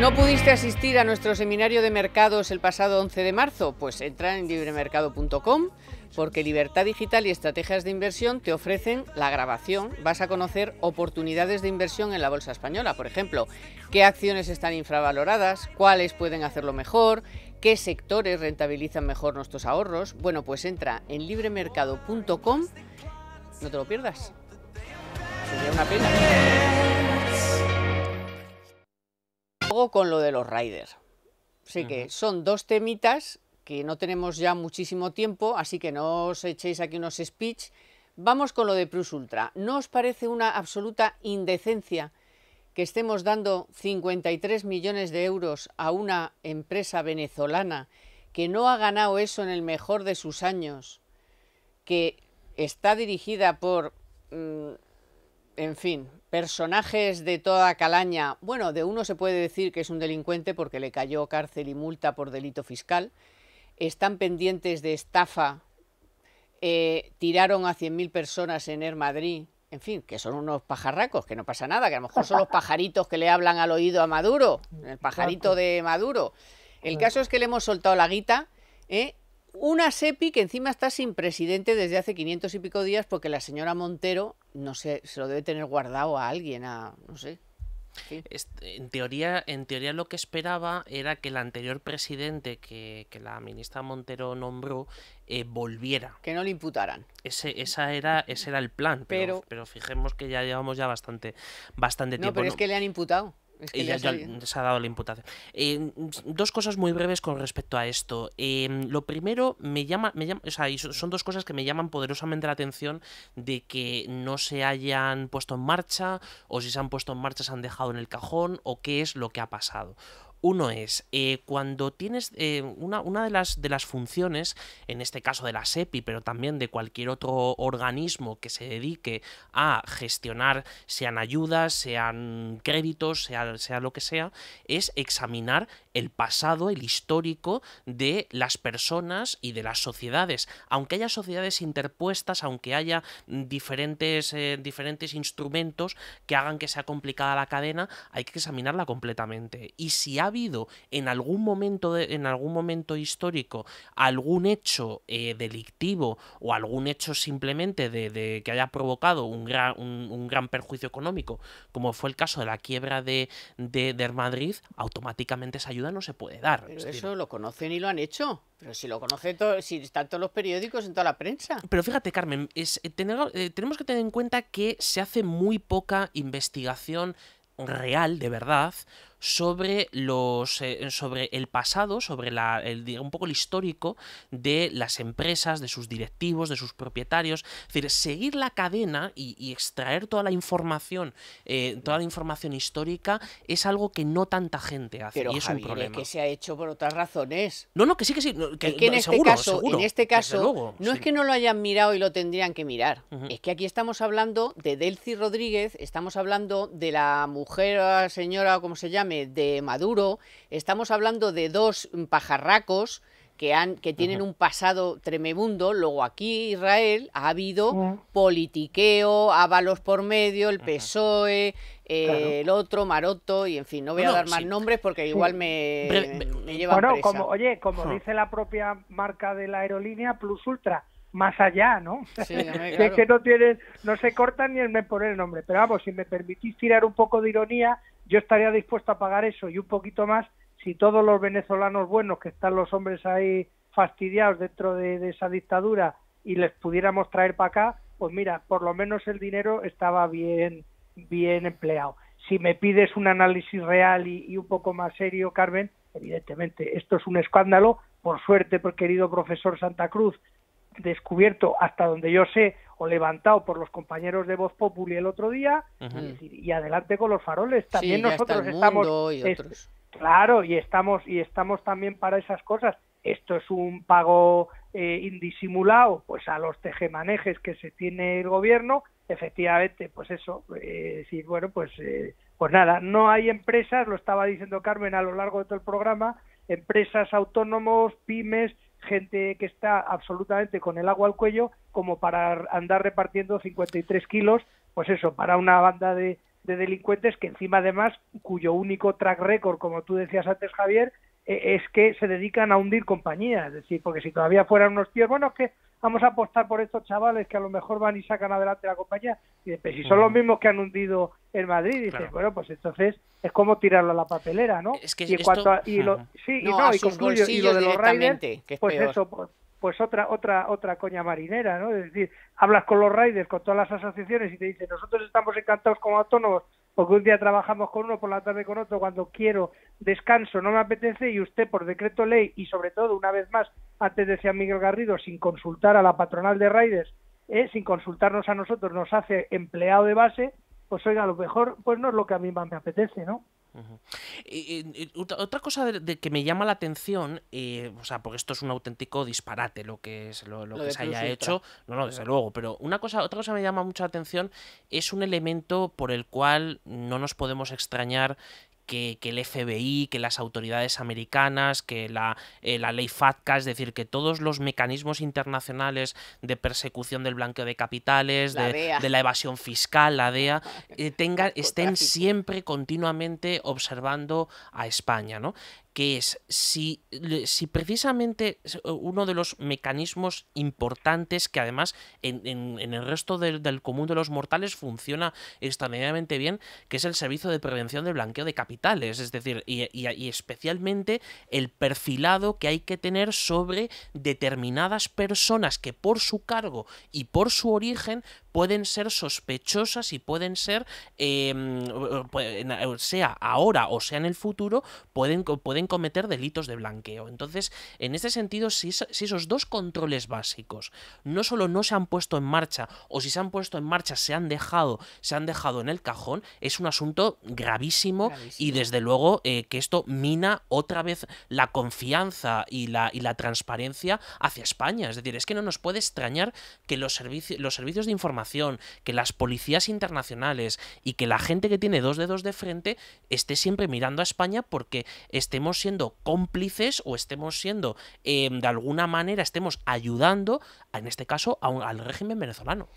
¿No pudiste asistir a nuestro seminario de mercados el pasado 11 de marzo? Pues entra en libremercado.com porque Libertad Digital y Estrategias de Inversión te ofrecen la grabación. Vas a conocer oportunidades de inversión en la Bolsa Española, por ejemplo, qué acciones están infravaloradas, cuáles pueden hacerlo mejor, qué sectores rentabilizan mejor nuestros ahorros. Bueno, pues entra en libremercado.com, no te lo pierdas. Sería una pena. Luego con lo de los riders. Así que son dos temitas que no tenemos ya muchísimo tiempo, así que no os echéis aquí unos speech. Vamos con lo de Plus Ultra. ¿No os parece una absoluta indecencia que estemos dando 53 millones de euros a una empresa venezolana que no ha ganado eso en el mejor de sus años, que está dirigida por, mm, en fin, personajes de toda calaña. Bueno, de uno se puede decir que es un delincuente porque le cayó cárcel y multa por delito fiscal, están pendientes de estafa, eh, tiraron a 100.000 personas en Air Madrid, en fin, que son unos pajarracos, que no pasa nada, que a lo mejor son los pajaritos que le hablan al oído a Maduro, el pajarito de Maduro. El caso es que le hemos soltado la guita, ¿eh? una SEPI que encima está sin presidente desde hace 500 y pico días porque la señora Montero, no sé, se lo debe tener guardado a alguien, a, no sé, en, teoría, en teoría lo que esperaba era que el anterior presidente que, la ministra Montero nombró eh, volviera. Que no le imputaran. Ese, esa era, ese era el plan, pero, pero... fijemos que ya llevamos ya bastante, bastante tiempo. no, pero es que le han imputado. Es ya, se ha dado la imputación. Em, dos cosas muy breves con respecto a esto. Em, lo primero, me llama, me llama, son dos cosas que me llaman poderosamente la atención de que no se hayan puesto en marcha, o si se han puesto en marcha se han dejado en el cajón, o qué es lo que ha pasado. Uno es eh, cuando tienes eh, una, una de, las, de las funciones, en este caso de la SEPI, pero también de cualquier otro organismo que se dedique a gestionar, sean ayudas, sean créditos, sea, sea lo que sea, es examinar el pasado, el histórico de las personas y de las sociedades. Aunque haya sociedades interpuestas, aunque haya diferentes, eh, diferentes instrumentos que hagan que sea complicada la cadena, hay que examinarla completamente. Y si habido en algún momento, de, en algún momento histórico algún hecho eh, delictivo o algún hecho simplemente de, que haya provocado un gran, un, gran perjuicio económico, como fue el caso de la quiebra de, de, Madrid, automáticamente esa ayuda no se puede dar. eso lo conocen y lo han hecho. Pero si lo conocen, si están todos los periódicos, en toda la prensa. Pero fíjate, Carmen, es, eh, eh, tenemos que tener en cuenta que se hace muy poca investigación real, de verdad, sobre los eh, sobre el pasado, sobre la, el, un poco el histórico de las empresas, de sus directivos, de sus propietarios. Es decir, seguir la cadena y, extraer toda la información, eh, toda la información histórica es algo que no tanta gente hace Pero, y es un problema. que se ha hecho por otras razones. No, no, que sí, que sí. Que, en, este caso, en este caso, no es que no lo hayan mirado y lo tendrían que mirar. Es que aquí estamos hablando de Delcy Rodríguez, estamos hablando de la mujer, señora, como se llama de Maduro, estamos hablando de dos pajarracos que, han, que tienen un pasado tremebundo. Luego aquí, Israel, ha habido politiqueo, Ábalos por medio, el PSOE, eh, el otro, Maroto, y en fin, no voy a dar más nombres porque igual me, lleva. bueno, Como, oye, como dice la propia marca de la aerolínea, Plus Ultra, más allá, ¿no? que no no se cortan ni el me poner el nombre. Pero vamos, si me permitís tirar un poco de ironía, yo estaría dispuesto a pagar eso y un poquito más si todos los venezolanos buenos que están los hombres ahí fastidiados dentro de, esa dictadura y les pudiéramos traer para acá, pues mira, por lo menos el dinero estaba bien, bien empleado. Si me pides un análisis real y, y un poco más serio, Carmen, evidentemente esto es un escándalo. Por suerte, por pues, querido profesor Santa Cruz, descubierto hasta donde yo sé o levantado por los compañeros de Voz Populi el otro día y, adelante con los faroles también nosotros estamos claro y estamos y estamos también para esas cosas esto es un pago eh, indisimulado pues a los tejemanejes que se tiene el gobierno efectivamente pues eso eh, bueno pues eh, pues nada no hay empresas lo estaba diciendo Carmen a lo largo de todo el programa empresas autónomos pymes gente que está absolutamente con el agua al cuello como para andar repartiendo 53 kilos, pues eso, para una banda de, delincuentes que encima además, cuyo único track record, como tú decías antes Javier, e, es que se dedican a hundir compañías, es decir, porque si todavía fueran unos tíos, bueno, es que vamos a apostar por estos chavales que a lo mejor van y sacan adelante la compañía. Y dice, si son los mismos que han hundido el Madrid, dices, bueno, pues entonces es como tirarlo a la papelera, ¿no? Es que y, en sí, y, no, a y, de los Raiders, pues eso, pues, pues, otra otra otra coña marinera, ¿no? Es decir, hablas con los Raiders, con todas las asociaciones y te dicen, nosotros estamos encantados como autónomos porque un día trabajamos con uno, por la tarde con otro, cuando quiero descanso, no me apetece y usted por decreto ley y sobre todo, una vez más, antes decía Miguel Garrido, sin consultar a la patronal de Raiders, eh, sin consultarnos a nosotros, nos hace empleado de base, pues oiga, a lo mejor pues no es lo que a mí más me apetece, ¿no? otra cosa de, que me llama la atención, eh, o sea, porque esto es un auténtico disparate lo que, es, lo, que se haya hecho, no, no, desde luego, pero una cosa, otra cosa que me llama mucho la atención es un elemento por el cual no nos podemos extrañar que, el FBI, que las autoridades americanas, que la, eh, la ley FATCA, es decir, que todos los mecanismos internacionales de persecución del blanqueo de capitales, de, la evasión fiscal, la DEA, eh, tengan, estén siempre continuamente observando a España. ¿no? que es si, si, precisamente eh, uno de los mecanismos importantes que además en, el resto del, común de los mortales funciona extraordinariamente bien, que es el servicio de prevención del blanqueo de capitales, es decir, y, especialmente el perfilado que hay que tener sobre determinadas personas que por su cargo y por su origen pueden ser sospechosas y pueden ser, em, eh, sea ahora o sea en el futuro, pueden, pueden cometer delitos de blanqueo. Entonces, en este sentido, si, esos dos controles básicos no solo no se han puesto en marcha, o si se han puesto en marcha, se han dejado, se han dejado en el cajón, es un asunto gravísimo, y desde luego eh, que esto mina otra vez la confianza y la, y la transparencia hacia España. Es decir, es que no nos puede extrañar que los, servicios los servicios de información, que las policías internacionales y que la gente que tiene dos dedos de frente esté siempre mirando a España porque estemos siendo cómplices o estemos siendo, em, de alguna manera, estemos ayudando, en este caso, a al régimen venezolano.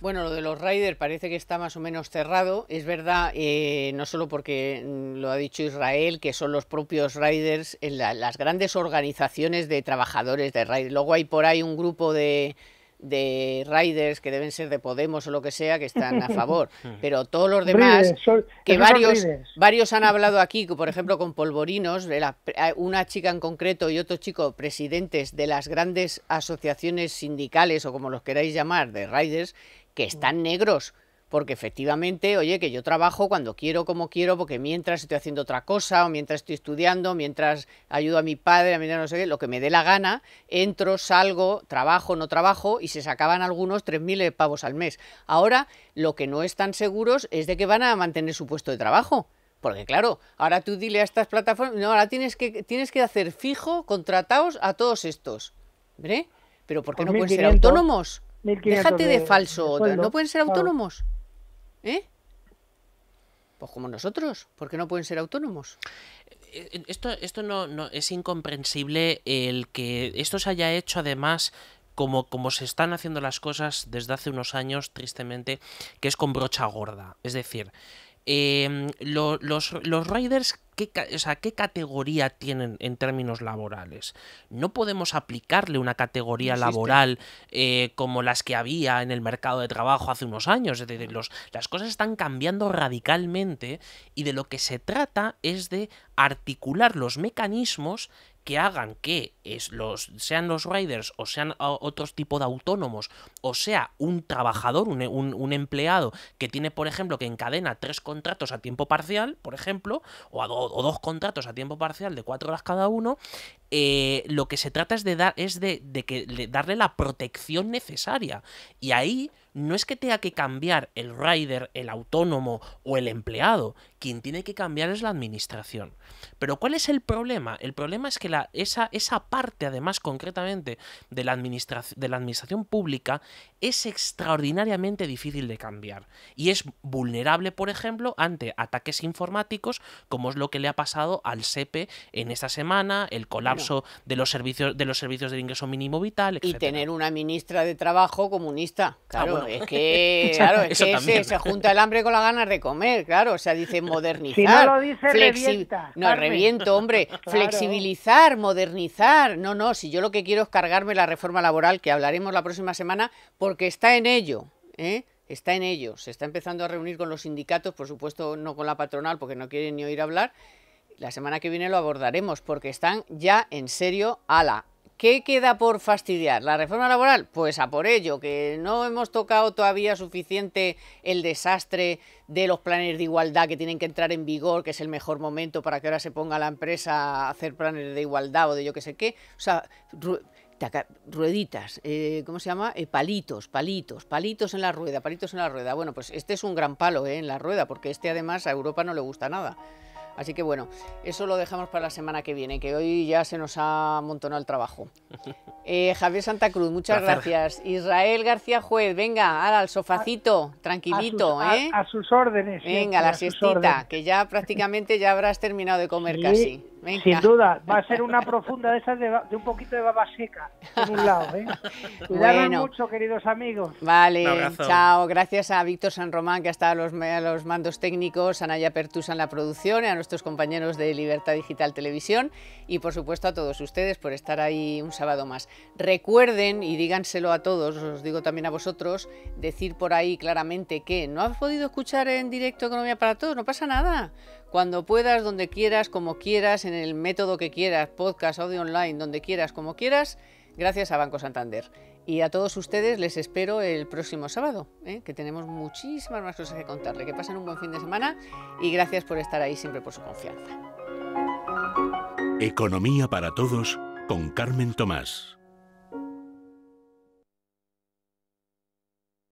Bueno, lo de los Raiders parece que está más o menos cerrado. Es verdad, eh, no solo porque mm, lo ha dicho Israel, que son los propios riders en las grandes organizaciones de trabajadores de Raiders. Luego hay por ahí un grupo de de riders que deben ser de Podemos o lo que sea que están a favor, pero todos los demás que varios varios han hablado aquí, por ejemplo con Polvorinos, eh, una chica en concreto y otro chico presidentes de las grandes asociaciones sindicales o como los queráis llamar de riders que están negros porque efectivamente, oye, que yo trabajo cuando quiero, como quiero, porque mientras estoy haciendo otra cosa, o mientras estoy estudiando, mientras ayudo a mi padre, a mi no sé qué, lo que me dé la gana, entro, salgo, trabajo, no trabajo, y se sacaban algunos 3.000 pavos al mes. Ahora, lo que no están seguros es de que van a mantener su puesto de trabajo. Porque claro, ahora tú dile a estas plataformas, no, ahora tienes que, tienes que hacer fijo, contrataos a todos estos. ¿Vale? Pero ¿por qué pues no pueden ser autónomos? Déjate de, falso, ¿no pueden ser autónomos? ¿Eh? Pues como nosotros, ¿por qué no pueden ser autónomos? Eh, eh, esto, esto no, no es incomprensible el que esto se haya hecho además como, como, se están haciendo las cosas desde hace unos años, tristemente, que es con brocha gorda. Es decir, Em, los, riders, ¿qué, o sea, ¿qué categoría tienen en términos laborales? No podemos aplicarle una categoría laboral eh, como las que había en el mercado de trabajo hace unos años. Es los, las cosas están cambiando radicalmente y de lo que se trata es de articular los mecanismos que hagan que es los, sean los riders o sean otros tipo de autónomos o sea un trabajador, un, empleado que tiene, por ejemplo, que encadena tres contratos a tiempo parcial, por ejemplo, o dos contratos a tiempo parcial de cuatro horas cada uno, eh, lo que se trata es de, dar, es de, que, darle la protección necesaria. Y ahí no es que tenga que cambiar el rider, el autónomo o el empleado. Quien tiene que cambiar es la administración. Pero ¿cuál es el problema? El problema es que la, esa, esa, parte, además concretamente, de la, de la administración pública es extraordinariamente difícil de cambiar. Y es vulnerable, por ejemplo, ante ataques informáticos, como es lo que le ha pasado al SEPE e en esta semana, el colapso de los servicios de los servicios del ingreso mínimo vital, Y tener una ministra de trabajo comunista, ah, claro, es que, se, junta el hambre con la ganas de comer, claro, o sea, dice modernizar, no lo no reviento, hombre, flexibilizar, modernizar, no, no, si yo lo que quiero es cargarme la reforma laboral que hablaremos la próxima semana porque está en ello, ¿eh? está en ello. Se está empezando a reunir con los sindicatos, por supuesto no con la patronal porque no quieren ni oír hablar, la semana que viene lo abordaremos porque están ya en serio a la ¿Qué queda por fastidiar? ¿La reforma laboral? Pues a por ello, que no hemos tocado todavía suficiente el desastre de los planes de igualdad que tienen que entrar en vigor, que es el mejor momento para que ahora se ponga la empresa a hacer planes de igualdad o de yo que sé qué. O sea, rueditas, eh, ¿cómo se llama? Eh, palitos, palitos, palitos en la rueda, palitos en la rueda. Bueno, pues este es un gran palo eh, en la rueda, porque este además a Europa no le gusta nada. Así que bueno, eso lo dejamos para la semana que viene, que hoy ya se nos ha amontonado el trabajo. Eh, Javier Santa Cruz, muchas gracias. Israel García Juez, venga, al sofacito, tranquilito. A, sus, ¿eh? a, sus órdenes. Venga, la siestita, que ya prácticamente ya habrás terminado de comer casi. Sin duda, va a ser una profunda de esas de, un poquito de baba seca en un lado. ¿eh? mucho, queridos amigos. Vale, chao. Gracias a Víctor San Román, que ha estado a los, los mandos técnicos, a Naya Pertusa en la producción a nuestro estos compañeros de Libertad Digital Televisión y por supuesto a todos ustedes por estar ahí un sábado más. Recuerden y díganselo a todos, os digo también a vosotros, decir por ahí claramente que no has podido escuchar en directo Economía para Todos, no pasa nada. Cuando puedas, donde quieras, como quieras, en el método que quieras, podcast, audio online, donde quieras, como quieras, gracias a Banco Santander. Y a todos ustedes les espero el próximo sábado, ¿eh? que tenemos muchísimas más cosas que contarles. Que pasen un buen fin de semana y gracias por estar ahí siempre por su confianza. Economía para todos con Carmen Tomás.